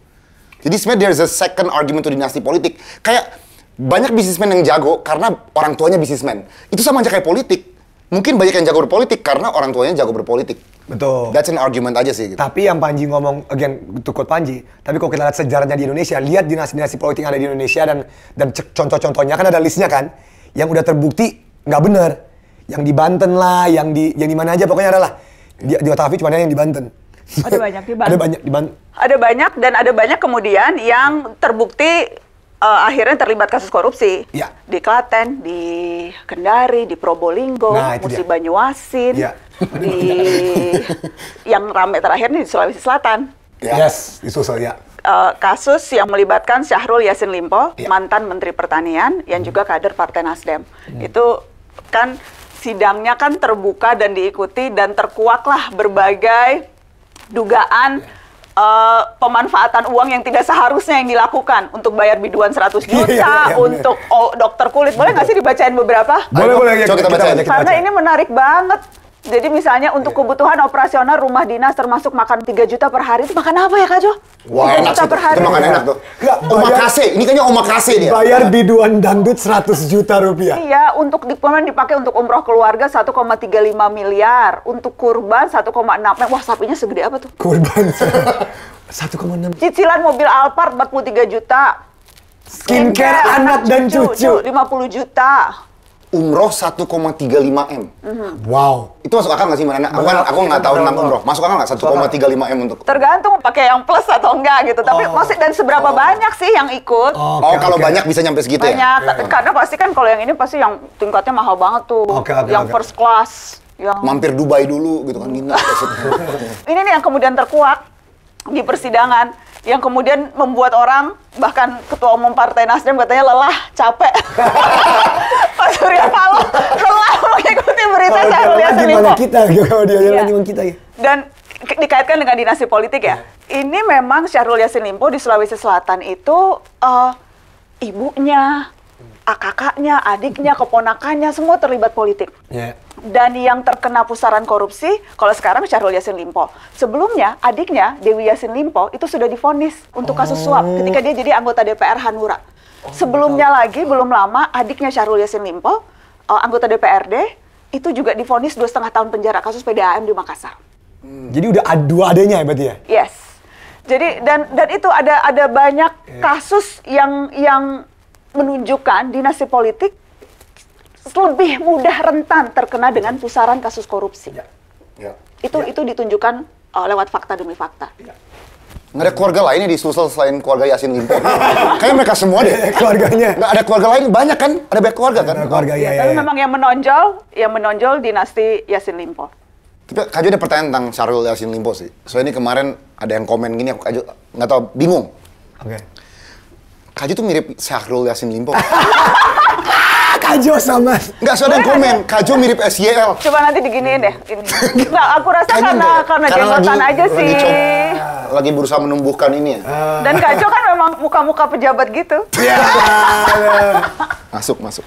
Jadi sebenarnya there's a second argument to dinasti politik. Kayak banyak bisnismen yang jago karena orang tuanya bisnismen. Itu sama aja kayak politik. Mungkin banyak yang jago berpolitik karena orang tuanya jago berpolitik. Betul. That's an argument aja sih. Gitu. Tapi yang Panji ngomong, again, to quote Panji, tapi kalau kita lihat sejarahnya di Indonesia, lihat dinasti-dinasti politik yang ada di Indonesia dan dan contoh-contohnya kan ada listnya kan, yang udah terbukti nggak bener. Yang di Banten lah, yang di yang di mana aja pokoknya adalah Di, di Otavi cuma yang di Banten. Ada banyak di Banten. ada banyak di Banten. Ada banyak dan ada banyak kemudian yang terbukti uh, akhirnya terlibat kasus korupsi ya. di Klaten, di Kendari, di Probolinggo, nah, Musi Banyuasin, ya. di yang ramai terakhir nih di Sulawesi Selatan. Ya. Yes, di Sulawesi. ya. Uh, kasus yang melibatkan Syahrul Yasin Limpo, ya. mantan Menteri Pertanian yang juga hmm. kader Partai Nasdem. Hmm. Itu kan sidangnya kan terbuka dan diikuti dan terkuaklah berbagai dugaan ya uh, pemanfaatan uang yang tidak seharusnya yang dilakukan untuk bayar biduan 100 iya, iya, juta yeah, iya, yeah, untuk dokter kulit. Boleh nggak sih dibacain beberapa? Boleh, boleh. Ya, kita, kita bacain. Karena kita baca. ini menarik banget. Jadi misalnya untuk yeah. kebutuhan operasional rumah dinas termasuk makan 3 juta per hari itu makan apa ya Kak Jo? Wah, wow, enak per hari. Itu makan enak tuh. Enggak, omakase. Ini kayaknya omakase dia. Ya. Bayar biduan dangdut 100 juta rupiah. Iya, untuk kemudian dipakai untuk umroh keluarga 1,35 miliar, untuk kurban 1,6. Eh, wah, sapinya segede apa tuh? Kurban. 1,6. Cicilan mobil Alphard 43 juta. Skincare, Skincare anak, anak dan cucu, cucu 50 juta umroh 1,35 m. Mm-hmm. Wow. Itu masuk akal nggak sih, Mbak nah, Aku kan aku nggak tahu tentang umroh. Masuk akal nggak 1,35 m untuk? Tergantung pakai yang plus atau enggak gitu. Tapi oh. masih dan seberapa oh. banyak sih yang ikut? Oh, oh okay, kalau okay. banyak bisa nyampe segitu banyak. ya? Banyak. Yeah. Karena pasti kan kalau yang ini pasti yang tingkatnya mahal banget tuh. Okay, okay, yang okay. first class. Yang... Mampir Dubai dulu gitu kan. gini, ini nih yang kemudian terkuak di persidangan yang kemudian membuat orang bahkan ketua umum partai Nasdem katanya lelah, capek. Pak Surya Paloh telah mengikuti berita saya melihat Gimana kita, kalau dia yeah. lagi kita ya. Dan dikaitkan dengan dinasti politik ya. Iya. Ini memang Syahrul Yassin Limpo di Sulawesi Selatan itu uh, ibunya, hmm. kakaknya, adiknya, keponakannya semua terlibat politik. Yeah dan yang terkena pusaran korupsi kalau sekarang Syahrul Yasin Limpo. Sebelumnya adiknya Dewi Yasin Limpo itu sudah difonis untuk kasus suap oh. ketika dia jadi anggota DPR Hanura. Oh, Sebelumnya lagi belum lama adiknya Syahrul Yasin Limpo uh, anggota DPRD itu juga difonis dua setengah tahun penjara kasus PDAM di Makassar. Hmm. Jadi udah dua adanya ya berarti ya? Yes. Jadi dan dan itu ada ada banyak iya. kasus yang yang menunjukkan dinasti politik lebih mudah rentan terkena dengan pusaran kasus korupsi. Ya. Ya. Itu ya. itu ditunjukkan uh, lewat fakta demi fakta. Ya. Nggak ada keluarga lainnya di Sulsel selain keluarga Yasin Limpo. Kayaknya mereka semua deh. Keluarganya. Nggak ada keluarga lain, banyak kan? Ada banyak keluarga kan? Ada keluarga, ya, ya, Tapi iya, iya. iya. memang yang menonjol, yang menonjol dinasti Yasin Limpo. Tapi Kak Jo ada pertanyaan tentang Syahrul Yasin Limpo sih. Soalnya ini kemarin ada yang komen gini, aku Jo nggak tau, bingung. Oke. Okay. Kak Jo tuh mirip Syahrul Yasin Limpo. Kajo sama. Enggak usah ada yang komen. Kajo mirip SYL. Coba nanti diginiin deh. Enggak, aku rasa Kajo karena enggak. Ya? karena, karena jenggotan aja lagi sih. Lagi, lagi berusaha menumbuhkan ini ya. Uh. Dan Kajo kan memang muka-muka pejabat gitu. Iya. iya, iya. masuk, masuk.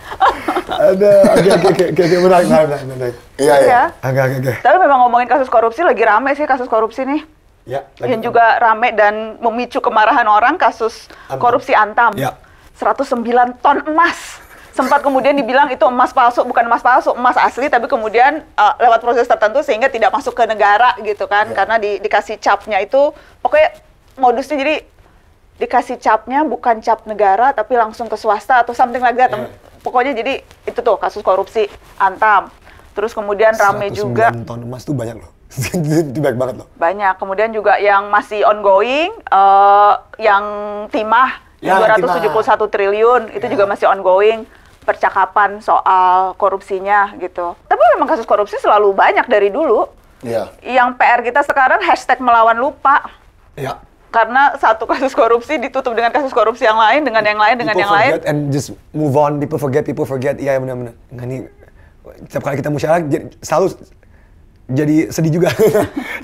Ada, oke, oke, oke, menarik, menarik, menarik. Iya, iya. Agak, iya. oke, oke. Tapi memang ngomongin kasus korupsi lagi rame sih kasus korupsi nih. Ya, lagi yang juga rame dan memicu kemarahan orang kasus antam. korupsi Antam. Ya. 109 ton emas sempat kemudian dibilang itu emas palsu bukan emas palsu emas asli tapi kemudian uh, lewat proses tertentu sehingga tidak masuk ke negara gitu kan ya. karena di, dikasih capnya itu pokoknya modusnya jadi dikasih capnya bukan cap negara tapi langsung ke swasta atau something like that ya. pokoknya jadi itu tuh kasus korupsi antam terus kemudian rame juga tahun emas tuh banyak loh banyak banget loh. Banyak. Kemudian juga yang masih ongoing, uh, yang timah ya, 271 timah. triliun itu ya. juga masih ongoing percakapan soal korupsinya gitu. Tapi memang kasus korupsi selalu banyak dari dulu. Iya. Yang PR kita sekarang hashtag melawan lupa. Iya. Karena satu kasus korupsi ditutup dengan kasus korupsi yang lain, dengan yang lain, dengan people yang lain. And just move on. People forget, people forget. Iya, benar-benar. Enggak ini setiap kali kita musyawarah selalu jadi sedih juga.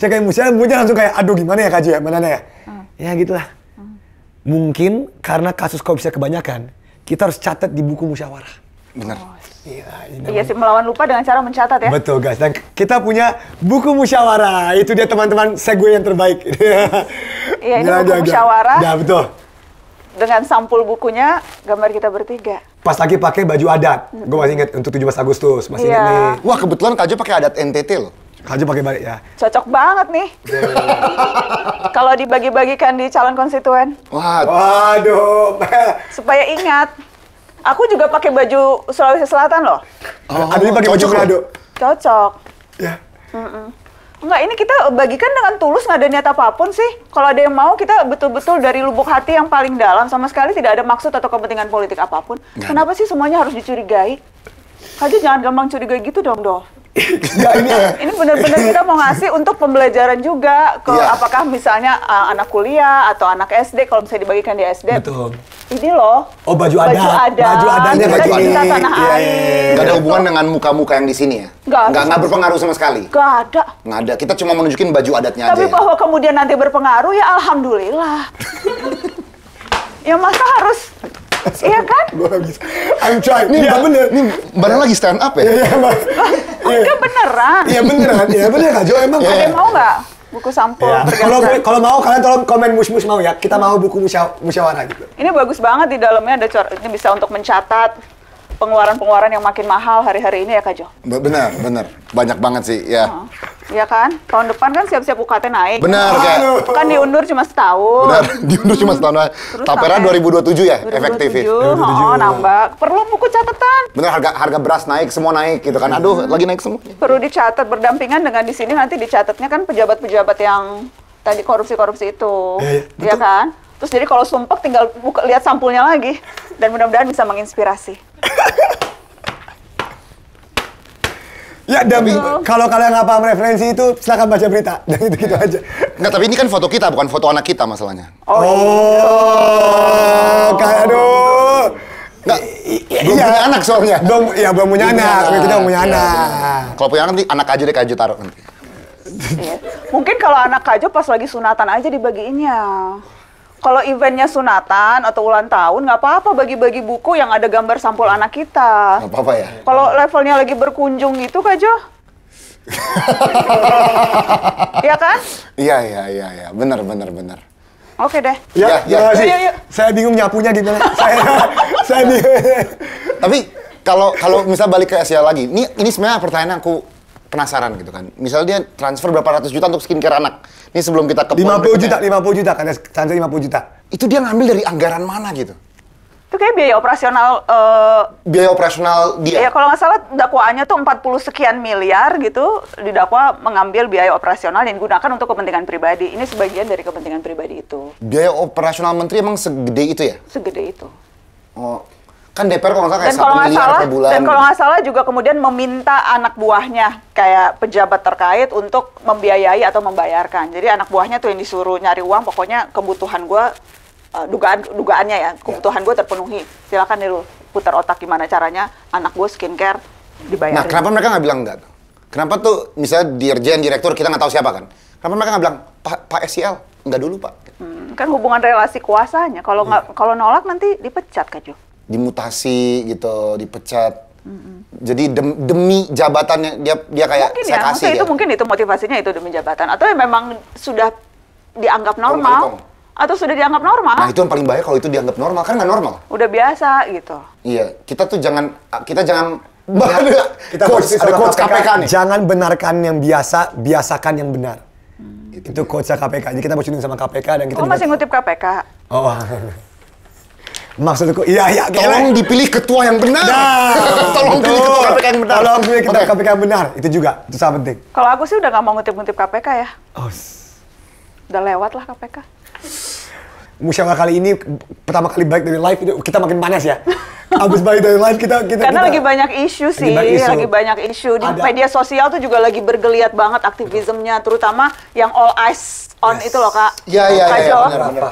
Saya kayak musyawarah, punya langsung kayak, aduh gimana ya kaji, ya, mana ya? Hmm. Ya gitulah. Hmm. Mungkin karena kasus korupsi kebanyakan, kita harus catat di buku musyawarah. Benar. Oh, Iya, iya, iya sih melawan lupa dengan cara mencatat ya. Betul guys. Dan kita punya buku musyawarah. Itu dia teman-teman segue yang terbaik. iya ini buku musyawarah. Ya betul. Dengan sampul bukunya gambar kita bertiga. Pas lagi pakai baju adat. Gue masih ingat untuk 17 Agustus masih ya. ingat iya. nih. Wah kebetulan Kak Jo pakai adat NTT loh. Kaju pakai balik ya. Cocok banget nih. Kalau dibagi-bagikan di calon konstituen. Waduh. Waduh. Supaya ingat. Aku juga pakai baju Sulawesi Selatan loh. Oh, Ada pakai baju ya? Manado. Cocok. Ya. Mm -mm. Enggak, ini kita eh, bagikan dengan tulus, nggak ada niat apapun sih. Kalau ada yang mau, kita betul-betul dari lubuk hati yang paling dalam, sama sekali tidak ada maksud atau kepentingan politik apapun. Gak Kenapa sih semuanya harus dicurigai? Kaju jangan gampang curiga gitu dong, doh ini ini benar-benar kita mau ngasih untuk pembelajaran juga ke yeah. apakah misalnya uh, anak kuliah atau anak SD kalau misalnya dibagikan di SD. Betul. Ini loh. Oh baju iya, iya, iya. ada. Baju ada. Baju ada kita baju cinta ada. tanah yeah, air. Yeah, Gak ada gitu. hubungan dengan muka-muka yang di sini ya? Gak Gak, gak berpengaruh sama sekali? Gak ada. Gak ada. Kita cuma menunjukin baju adatnya Tapi aja. Tapi bahwa ya. kemudian nanti berpengaruh ya alhamdulillah. ya masa harus Iya kan? Gue bisa. I'm trying. Nih, ya. bener. Nih, barang lagi stand up ya? Iya, iya, Mbak. Iya. Enggak beneran. Iya, beneran. Iya, bener, Kak Jo. Emang. Ada iya. mau nggak? buku sampul. Yeah. Iya. Kalau kalau mau kalian tolong komen mus-mus mau ya. Kita mau buku musyawarah gitu. Ini bagus banget di dalamnya ada cor ini bisa untuk mencatat pengeluaran-pengeluaran yang makin mahal hari-hari ini ya Kak Jo? Benar, benar. Banyak banget sih, ya. Uh, ya kan? Tahun depan kan siap-siap UKT naik. Benar, kan? Kan diundur cuma setahun. Benar, diundur cuma setahun. Nah, Terus Tapera 2027 ya, efektif. 2027, ya. oh, nambah. Perlu buku catatan. Benar, harga harga beras naik, semua naik gitu kan. Aduh, hmm. lagi naik semua. Perlu dicatat berdampingan dengan di sini nanti dicatatnya kan pejabat-pejabat yang tadi korupsi-korupsi itu. Eh, iya kan? Terus jadi kalau sumpah tinggal buka, lihat sampulnya lagi dan mudah-mudahan bisa menginspirasi. Ya demi kalau kalian nggak paham referensi itu silahkan baca berita dan itu gitu aja. Nggak tapi ini kan foto kita bukan foto anak kita masalahnya. Oh, oh. Iya. oh kayak aduh. Nggak, belum iya. punya anak soalnya. Belum, ya belum punya Bum iya, anak. anak. Kita belum punya ya, anak. Iya, kalau punya anak nanti anak aja deh kaju taruh nanti. Mungkin kalau anak aja pas lagi sunatan aja dibagiinnya. Kalau eventnya sunatan atau ulang tahun, nggak apa-apa bagi-bagi buku yang ada gambar sampul anak kita. Nggak apa-apa ya? Kalau levelnya lagi berkunjung itu, Kak Jo? Iya kan? Iya, iya, iya, iya. bener bener bener. Oke deh. Ya, ya, ya. Iya iya ya. Sih. Saya bingung nyapunya gimana. saya, saya bingung. Tapi kalau kalau misal balik ke Asia lagi, ini ini sebenarnya pertanyaan aku penasaran gitu kan. Misal dia transfer berapa ratus juta untuk skincare anak. Ini sebelum kita ke puluh juta, lima puluh juta kan transfer puluh juta. Itu dia ngambil dari anggaran mana gitu? Itu kayak biaya operasional uh, biaya operasional dia. Ya kalau nggak salah dakwaannya tuh empat puluh sekian miliar gitu didakwa mengambil biaya operasional yang digunakan untuk kepentingan pribadi. Ini sebagian dari kepentingan pribadi itu. Biaya operasional menteri emang segede itu ya? Segede itu. Oh, kan DPR kalau nggak salah kayak satu miliar salah, per bulan. Dan kalau nggak salah juga kemudian meminta anak buahnya kayak pejabat terkait untuk membiayai atau membayarkan. Jadi anak buahnya tuh yang disuruh nyari uang, pokoknya kebutuhan gue uh, dugaan dugaannya ya kebutuhan ya. gue terpenuhi. Silakan dulu putar otak gimana caranya anak gue skincare dibayar. Nah kenapa mereka nggak bilang enggak? Kenapa tuh misalnya dirjen direktur kita nggak tahu siapa kan? Kenapa mereka nggak bilang Pak pa SEL? nggak dulu Pak? Hmm, kan hubungan relasi kuasanya. Kalau nggak kalau nolak nanti dipecat kan Jo dimutasi gitu, dipecat. Mm-hmm. Jadi dem, demi jabatannya dia dia kayak mungkin saya ya, kasih itu mungkin itu motivasinya itu demi jabatan atau memang sudah dianggap normal kong, kong, atau sudah dianggap normal. Nah, itu yang paling bahaya kalau itu dianggap normal kan nggak normal. Udah biasa gitu. Iya, kita tuh jangan kita jangan ya, kita coach, ada coach KPK, KPK nih. Jangan benarkan yang biasa, biasakan yang benar. Hmm. Gitu itu, coach KPK. Jadi kita bocorin sama KPK dan kita Oh, juga... masih ngutip KPK. Oh. Maksudku, iya iya Tolong dipilih ketua yang benar. Nah, tolong betul. pilih ketua KPK yang benar. Tolong pilih ketua KPK yang benar. Itu juga, itu sangat penting. Kalau aku sih udah gak mau ngutip-ngutip KPK ya. Oh. Udah lewat lah KPK. Musyawarah kali ini pertama kali baik dari live itu kita makin panas ya. Abis baik dari live kita kita Karena kita, lagi banyak isu sih, lagi banyak isu, lagi banyak isu. di Ada. media sosial tuh juga lagi bergeliat banget aktivismenya terutama yang all eyes on yes. itu loh kak. Iya iya iya.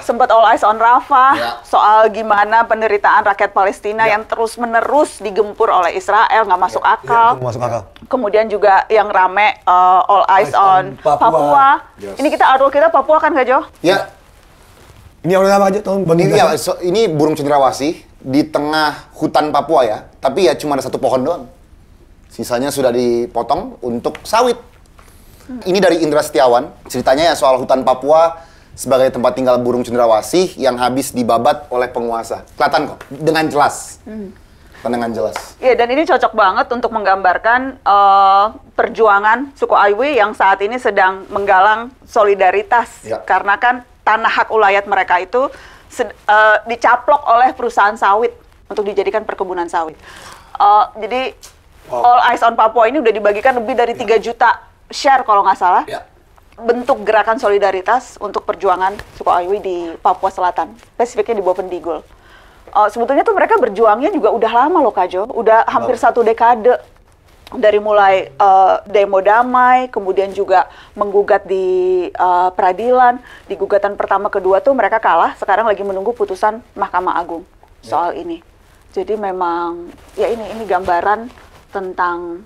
Sempat all eyes on Rafa ya. soal gimana penderitaan rakyat Palestina ya. yang terus menerus digempur oleh Israel nggak masuk ya. akal. Ya, masuk akal. Kemudian juga yang rame uh, all eyes, on, on Papua. Papua. Yes. Ini kita arul kita Papua kan kak Jo? Iya. Ini orang apa aja tahun ini, ya, so, ini burung cendrawasi di tengah hutan Papua ya, tapi ya cuma ada satu pohon doang. Sisanya sudah dipotong untuk sawit. Hmm. Ini dari Indra Setiawan, ceritanya ya soal hutan Papua sebagai tempat tinggal burung cendrawasih yang habis dibabat oleh penguasa. Kelihatan kok, dengan jelas. Hmm. Dengan jelas. Iya, dan ini cocok banget untuk menggambarkan uh, perjuangan suku Aiwi yang saat ini sedang menggalang solidaritas. Ya. Karena kan tanah hak ulayat mereka itu uh, dicaplok oleh perusahaan sawit untuk dijadikan perkebunan sawit. Uh, jadi wow. All Eyes on Papua ini udah dibagikan lebih dari 3 juta share kalau nggak salah ya. bentuk gerakan solidaritas untuk perjuangan suku Aiwi di Papua Selatan, spesifiknya di Boven Uh, eh, sebetulnya tuh mereka berjuangnya juga udah lama loh Kak Jo, udah hampir satu dekade dari mulai uh, demo damai, kemudian juga menggugat di uh, peradilan, di gugatan pertama kedua tuh mereka kalah, sekarang lagi menunggu putusan Mahkamah Agung soal ya. ini. Jadi memang ya ini ini gambaran tentang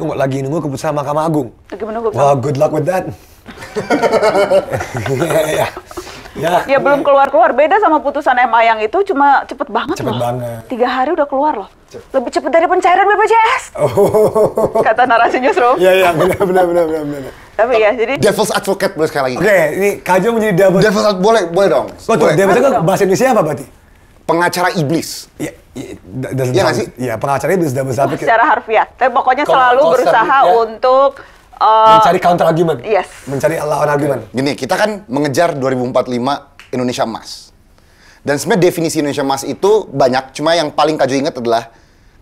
tunggu lagi nunggu keputusan Mahkamah Agung. Lagi menunggu. Wah, well, good luck with that. ya, ya. Ya, ya belum keluar-keluar. Beda sama putusan MA yang itu cuma cepet banget cepet loh. banget. Tiga hari udah keluar loh. Cepet. Lebih cepet dari pencairan BPJS. Oh. Kata narasinya Sro. Iya, iya. Benar, benar, benar, benar. benar. Tapi ya, jadi... Devil's Advocate boleh sekali lagi. Oke, okay, ini Kajo menjadi Devil's Advocate, boleh, boleh dong. Betul, boleh. Devil's Advocate bahasa Indonesia apa berarti? pengacara iblis. ya, ya iya, sih? Iya, pengacara iblis dan subject. Oh, secara harfiah. Tapi pokoknya selalu berusaha ya. untuk uh, mencari counter argument. Yes. Mencari lawan argument. Gini, kita kan mengejar 2045 Indonesia emas. Dan sebenarnya definisi Indonesia emas itu banyak, cuma yang paling kaju ingat adalah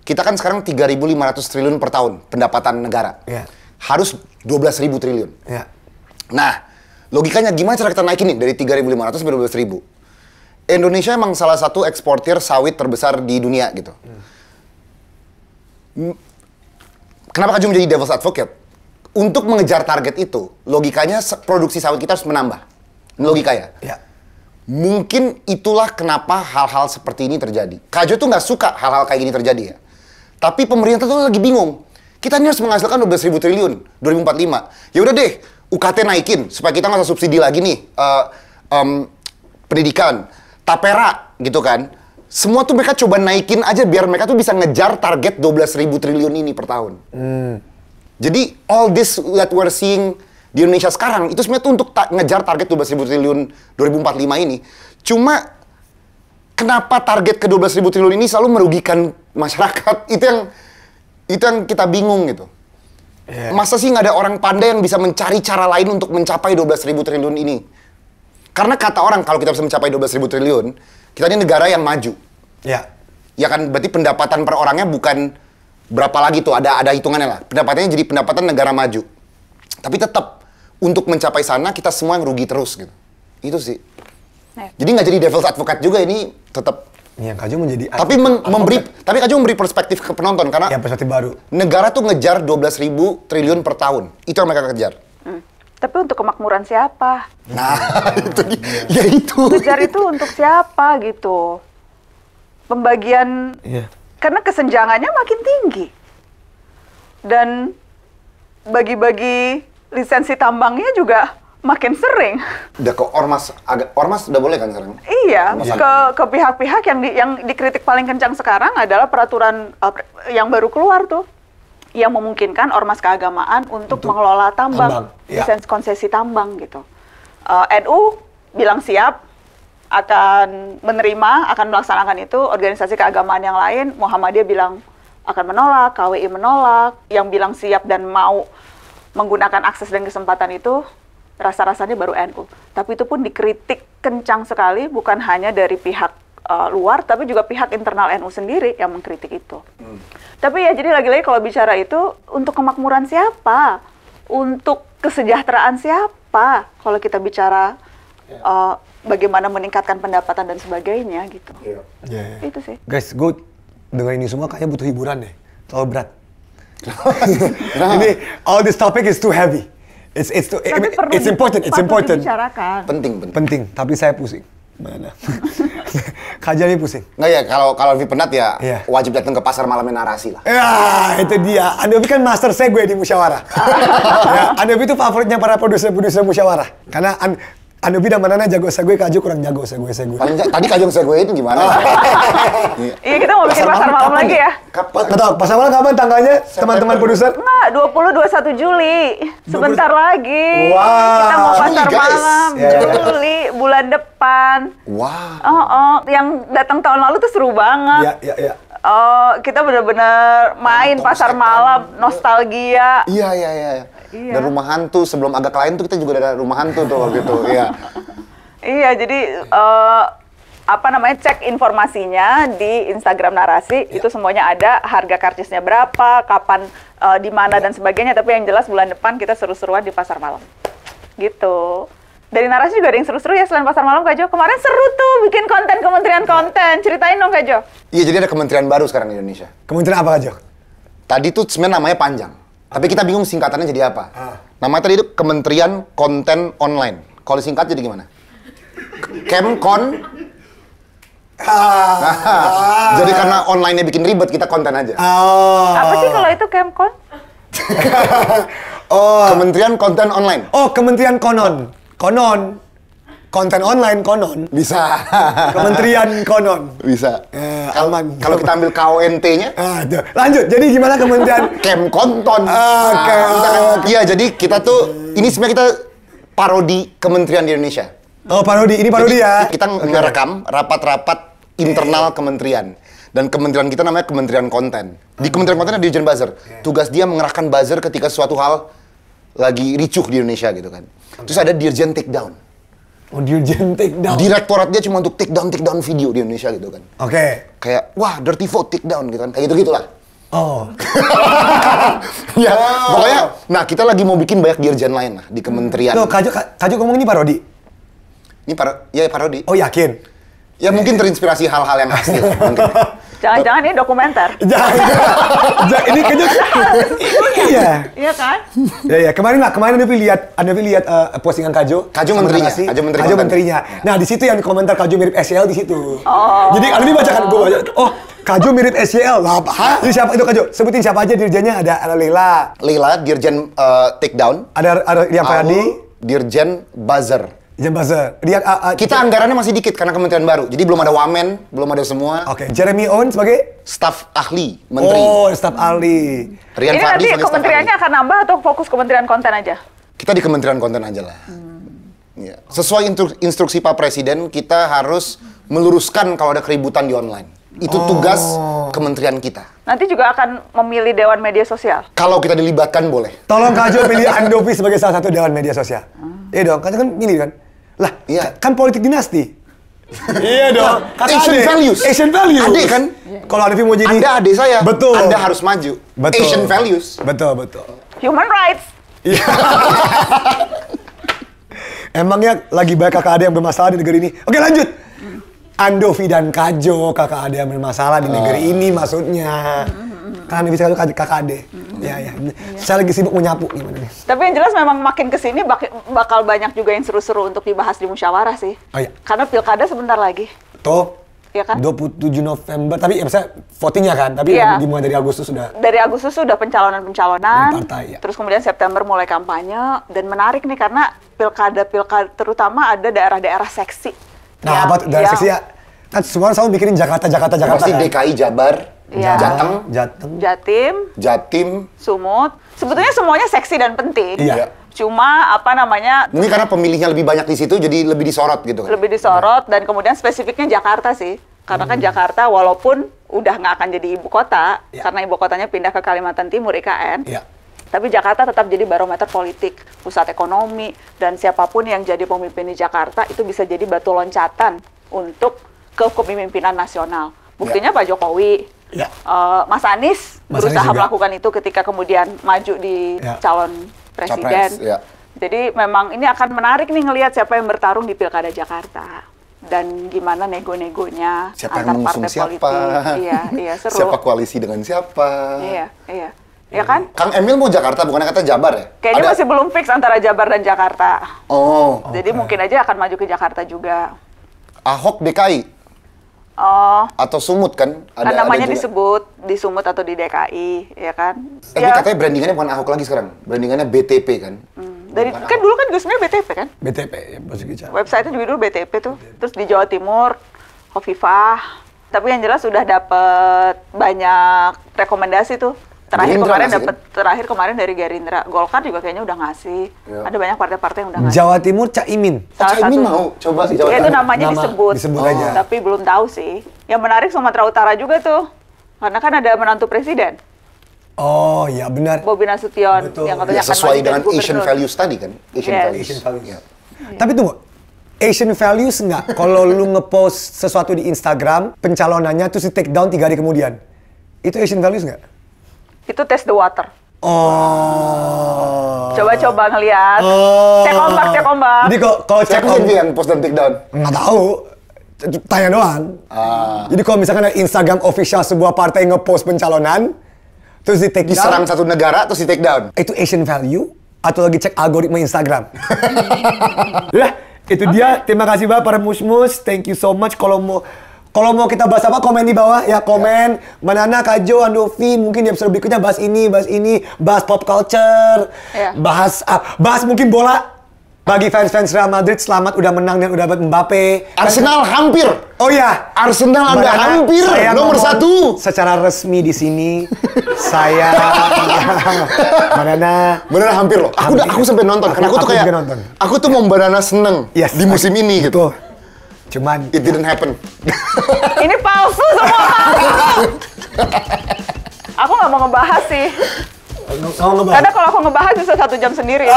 kita kan sekarang 3.500 triliun per tahun pendapatan negara. Yeah. Harus 12.000 triliun. Yeah. Nah, logikanya gimana cara kita naikin nih dari 3.500 sampai 12.000? Indonesia emang salah satu eksportir sawit terbesar di dunia gitu. Hmm. Kenapa kamu menjadi devil's advocate? Untuk mengejar target itu, logikanya produksi sawit kita harus menambah. Logika ya. ya. Mungkin itulah kenapa hal-hal seperti ini terjadi. Kajo tuh nggak suka hal-hal kayak gini terjadi ya. Tapi pemerintah tuh lagi bingung. Kita ini harus menghasilkan 12 ribu triliun 2045. Ya udah deh, UKT naikin supaya kita nggak subsidi lagi nih uh, um, pendidikan tapera gitu kan. Semua tuh mereka coba naikin aja biar mereka tuh bisa ngejar target belas ribu triliun ini per tahun. Hmm. Jadi all this that we're seeing di Indonesia sekarang itu sebenarnya tuh untuk ta ngejar target belas ribu triliun 2045 ini. Cuma kenapa target ke belas ribu triliun ini selalu merugikan masyarakat itu yang itu yang kita bingung gitu yeah. masa sih nggak ada orang pandai yang bisa mencari cara lain untuk mencapai belas ribu triliun ini karena kata orang kalau kita bisa mencapai 12 ribu triliun, kita ini negara yang maju. Ya. Ya kan berarti pendapatan per orangnya bukan berapa lagi tuh ada ada hitungannya lah. Pendapatannya jadi pendapatan negara maju. Tapi tetap untuk mencapai sana kita semua yang rugi terus gitu. Itu sih. Nah, ya. Jadi nggak jadi devil's advocate juga ini tetap Iya, Kaju menjadi Tapi meng memberi tapi Kaju memberi perspektif ke penonton karena ya, perspektif baru. Negara tuh ngejar ribu triliun per tahun. Itu yang mereka kejar. Tapi untuk kemakmuran siapa? Nah, itu ya itu. Belajar itu untuk siapa gitu? Pembagian yeah. karena kesenjangannya makin tinggi. Dan bagi-bagi lisensi tambangnya juga makin sering. Udah ke ormas, agak ormas udah boleh kan sekarang? Iya, ke ke pihak-pihak yang di, yang dikritik paling kencang sekarang adalah peraturan uh, yang baru keluar tuh yang memungkinkan ormas keagamaan untuk, untuk mengelola tambang, tambang. Ya. konsesi tambang gitu. Uh, eh, NU bilang siap akan menerima, akan melaksanakan itu. Organisasi keagamaan yang lain, Muhammadiyah bilang akan menolak, KWI menolak. Yang bilang siap dan mau menggunakan akses dan kesempatan itu rasa-rasanya baru NU. Tapi itu pun dikritik kencang sekali, bukan hanya dari pihak uh, luar, tapi juga pihak internal NU sendiri yang mengkritik itu. Hmm. Tapi ya jadi lagi-lagi kalau bicara itu untuk kemakmuran siapa, untuk kesejahteraan siapa, kalau kita bicara yeah. Ya. uh, bagaimana meningkatkan pendapatan dan sebagainya gitu. Yeah. Yeah, yeah. Itu sih. Guys, gue dengan ini semua kayaknya butuh hiburan deh. Terlalu berat. ini all this topic is too heavy. It's it's too, it's important. It's important. Penting, penting. Tapi saya pusing. Mana? Kajian pusing. Nggak ya, kalau kalau lebih penat ya, yeah. wajib datang ke pasar malamnya narasi lah. Ya, itu dia. Adobe kan master saya gue di musyawarah. ya, Adobe itu favoritnya para produser-produser musyawarah. Karena an Anu bida mana jago segue, gue Aju kurang jago segue segue. tadi kaju saya segue itu gimana? Ah. Iya. iya kita mau bikin pasar, malam, lagi ya. Kapan? Betul, pasar malam kapan tanggalnya teman-teman produser? Enggak, dua puluh dua satu Juli. Sebentar lagi. Wow. Kita mau oh, pasar iya, malam iya, Juli bulan depan. Wow. Oh, oh, yang datang tahun lalu tuh seru banget. Iya, ya iya, iya uh, kita benar-benar main pasar malam, nostalgia. Iya, iya, iya. Iya. Dan rumah hantu sebelum agak lain tuh kita juga ada rumah hantu tuh waktu itu, iya. Iya, jadi uh, apa namanya cek informasinya di Instagram narasi ya. itu semuanya ada harga karcisnya berapa kapan uh, di mana ya. dan sebagainya tapi yang jelas bulan depan kita seru-seruan di pasar malam gitu dari narasi juga ada yang seru-seru ya selain pasar malam Kak Jo. Kemarin seru tuh bikin konten Kementerian Konten. Ceritain dong Kak Jo. Iya, jadi ada kementerian baru sekarang di Indonesia. Kementerian apa Kak Jo? Tadi tuh sebenarnya namanya panjang. Tapi ah. kita bingung singkatannya jadi apa. Nama ah. Namanya tadi itu Kementerian Konten Online. Kalau singkat jadi gimana? Kemkon ah. Jadi karena online-nya bikin ribet, kita konten aja. Oh. Apa sih kalau itu Kemkon? oh, Kementerian Konten Online. Oh, Kementerian Konon konon konten online konon bisa kementerian konon bisa eh, Kal aman kalau kita ambil KONT-nya ah, lanjut jadi gimana kementerian kem konton ah, ah, kan- iya jadi kita tuh ini sebenarnya kita parodi kementerian di Indonesia oh parodi ini parodi jadi, ya kita okay. ngerekam rapat-rapat internal kementerian dan kementerian kita namanya Kementerian Konten. Di Kementerian Konten ada Dirjen Buzzer. Tugas dia mengerahkan buzzer ketika suatu hal lagi ricuh di Indonesia gitu kan. Terus ada Dirjen Take Down. Oh, Dirjen Take Down. Direktorat dia cuma untuk take down take down video di Indonesia gitu kan. Oke. Okay. Kayak wah dirty vote take down gitu kan. Kayak gitu-gitulah. Oh. ya, oh. pokoknya nah kita lagi mau bikin banyak dirjen lain lah di kementerian. Tuh, Kak kajo ngomong ini parodi. Ini par ya parodi. Oh, yakin. Ya mungkin terinspirasi hal-hal yang asli mungkin. Jangan-jangan eh. ini dokumenter. Jangan. ini kayaknya. Iya. iya. Iya kan? Iya, iya. Kemarin lah, kemarin Nabi lihat, Nabi lihat uh, postingan Kajo. Kajo menterinya. sih. Kajo menteri. Kajo menterinya. Ya. Nah, di situ yang komentar Kajo mirip SCL e di situ. Oh. Jadi Devi bacakan gue baca. Ya. Oh, Kajo mirip SCL e lah. Hah? Jadi siapa itu Kajo? Sebutin siapa aja dirjennya ada ada Lila. Lila Dirjen uh, eh, Takedown. Ada ada Rian Fadi. Dirjen Buzzer. Jam buzzer. Dia, uh, uh, kita anggarannya masih dikit karena kementerian baru. Jadi belum ada wamen, belum ada semua. Oke, okay. Jeremy Owen sebagai staff ahli menteri. Oh, staff ahli. Rian Ini Fadli nanti kementeriannya akan nambah atau fokus kementerian konten aja? Kita di kementerian konten aja lah. Hmm. Ya. Sesuai instruksi, Pak Presiden, kita harus meluruskan kalau ada keributan di online. Itu oh. tugas kementerian kita. Nanti juga akan memilih dewan media sosial. Kalau kita dilibatkan boleh. Tolong Kak Jo pilih Andovi sebagai salah satu dewan media sosial. Hmm. Iya dong, kan kan milih kan? Lah, iya. kan politik dinasti. iya dong. Nah, kata Asian ade. values. Asian values. Adik kan? Iya. Kalau Arifin mau jadi Anda adik saya. Betul. Anda harus maju. Betul. Asian values. Betul, betul. Human rights. Iya. Emangnya lagi banyak kakak ada yang bermasalah di negeri ini. Oke, lanjut. Andovi dan Kajo kakak ada yang bermasalah di negeri oh. ini maksudnya. -hmm. karena bisa kakak KKD mm -hmm. ya ya Iya. saya lagi sibuk menyapu gimana nih tapi yang jelas memang makin kesini bak bakal banyak juga yang seru-seru untuk dibahas di musyawarah sih oh, iya. karena pilkada sebentar lagi tuh Iya kan? 27 November, tapi ya misalnya votingnya kan, tapi ya. dimulai dari Agustus sudah. Dari Agustus sudah pencalonan-pencalonan, partai, ya. terus kemudian September mulai kampanye, dan menarik nih karena pilkada-pilkada terutama ada daerah-daerah seksi. Nah, apa daerah seksi ya? Kan semua selalu mikirin Jakarta, Jakarta, Jakarta. Pasti kan? DKI Jabar, Ya. Jateng. Jateng. Jatim. Jatim. Sumut. Sebetulnya semuanya seksi dan penting. Iya. Cuma apa namanya? Mungkin karena pemilihnya lebih banyak di situ jadi lebih disorot gitu kan. Lebih disorot ya. dan kemudian spesifiknya Jakarta sih. Karena kan hmm. Jakarta walaupun udah nggak akan jadi ibu kota ya. karena ibu kotanya pindah ke Kalimantan Timur IKN. Ya. Tapi Jakarta tetap jadi barometer politik, pusat ekonomi dan siapapun yang jadi pemimpin di Jakarta itu bisa jadi batu loncatan untuk ke kepemimpinan nasional. Iya. Buktinya ya. Pak Jokowi, Ya. Uh, Mas Anies Mas berusaha Anies melakukan itu ketika kemudian maju di ya. calon presiden. Capres, ya. Jadi memang ini akan menarik nih ngelihat siapa yang bertarung di Pilkada Jakarta dan gimana nego-negonya siapa antar yang partai siapa? politik. Iya, iya seru. Siapa koalisi dengan siapa? Iya, iya. Ya, ya kan? kan? Kang Emil mau Jakarta, bukan kata Jabar ya? Kayaknya Ada... masih belum fix antara Jabar dan Jakarta. Oh. Jadi okay. mungkin aja akan maju ke Jakarta juga. Ahok DKI? Oh. Atau Sumut kan? Ada, kan namanya ada disebut di Sumut atau di DKI, ya kan? Tapi ya. katanya brandingannya bukan Ahok lagi sekarang. Brandingannya BTP kan? Hmm. Dari kan Ahok. dulu kan gue sebenarnya BTP kan? BTP, ya, gitu. Website-nya juga dulu BTP tuh. BTP. Terus di Jawa Timur, Hovifah. Tapi yang jelas sudah dapat banyak rekomendasi tuh terakhir Gerindra kemarin dapat kan? terakhir kemarin dari Gerindra Golkar juga kayaknya udah ngasih ya. ada banyak partai-partai yang udah ngasih Jawa Timur Caimin oh, Caimin mau coba sih Jawa Timur ya, itu namanya Nama. disebut, disebut oh. aja. tapi belum tahu sih yang menarik Sumatera Utara juga tuh karena kan ada menantu presiden Oh ya benar. Bobi Nasution Betul. yang ya, katanya ya, sesuai dengan Asian values tadi kan, Asian yes. values. Asian values. Yeah. Tapi tunggu, Asian values nggak kalau lu ngepost sesuatu di Instagram pencalonannya tuh si take down tiga hari kemudian, itu Asian values nggak? itu test the water. Oh. Coba-coba ngeliat. Oh. Cek ombak, cek ombak. Jadi kok kalau cek ombak yang post dan take down. Enggak tahu. Tanya doang. Uh. Jadi kalau misalkan ada Instagram official sebuah partai ngepost pencalonan, terus di take down. Diserang satu negara terus di take down. Itu Asian value atau lagi cek algoritma Instagram. lah, itu okay. dia. Terima kasih banget para musmus. Thank you so much kalau mau kalau mau kita bahas apa komen di bawah ya, ya. komen yeah. Manana, Kajo, Andovi mungkin di episode berikutnya bahas ini, bahas ini, bahas pop culture, yeah. bahas ah, bahas mungkin bola bagi fans-fans Real Madrid selamat udah menang dan udah dapat Mbappe. Arsenal hampir. Oh ya, Arsenal Anda hampir saya nomor satu. Secara resmi di sini saya Barana benar hampir loh. Aku hampir. udah aku sampai nonton karena aku, aku tuh kayak nonton. aku tuh mau Barana seneng yes, di musim aku, ini gitu. Betul. Cuman it didn't happen. Ini palsu semua aku nggak mau ngebahas sih. Kalau ngebahas. Karena kalau aku ngebahas bisa satu jam sendiri.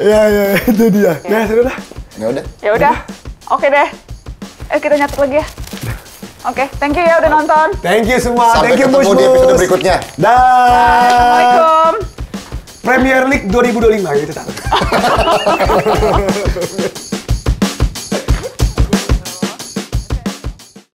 ya ya, ya itu dia. Ya, ya sudah. Ya udah. Ya udah. Oke deh. Eh kita nyatet lagi ya. Oke, okay, thank you ya udah nonton. Thank you semua. Sampai thank you ketemu Bush di episode berikutnya. Dah. Assalamualaikum. Premier League 2025 gitu.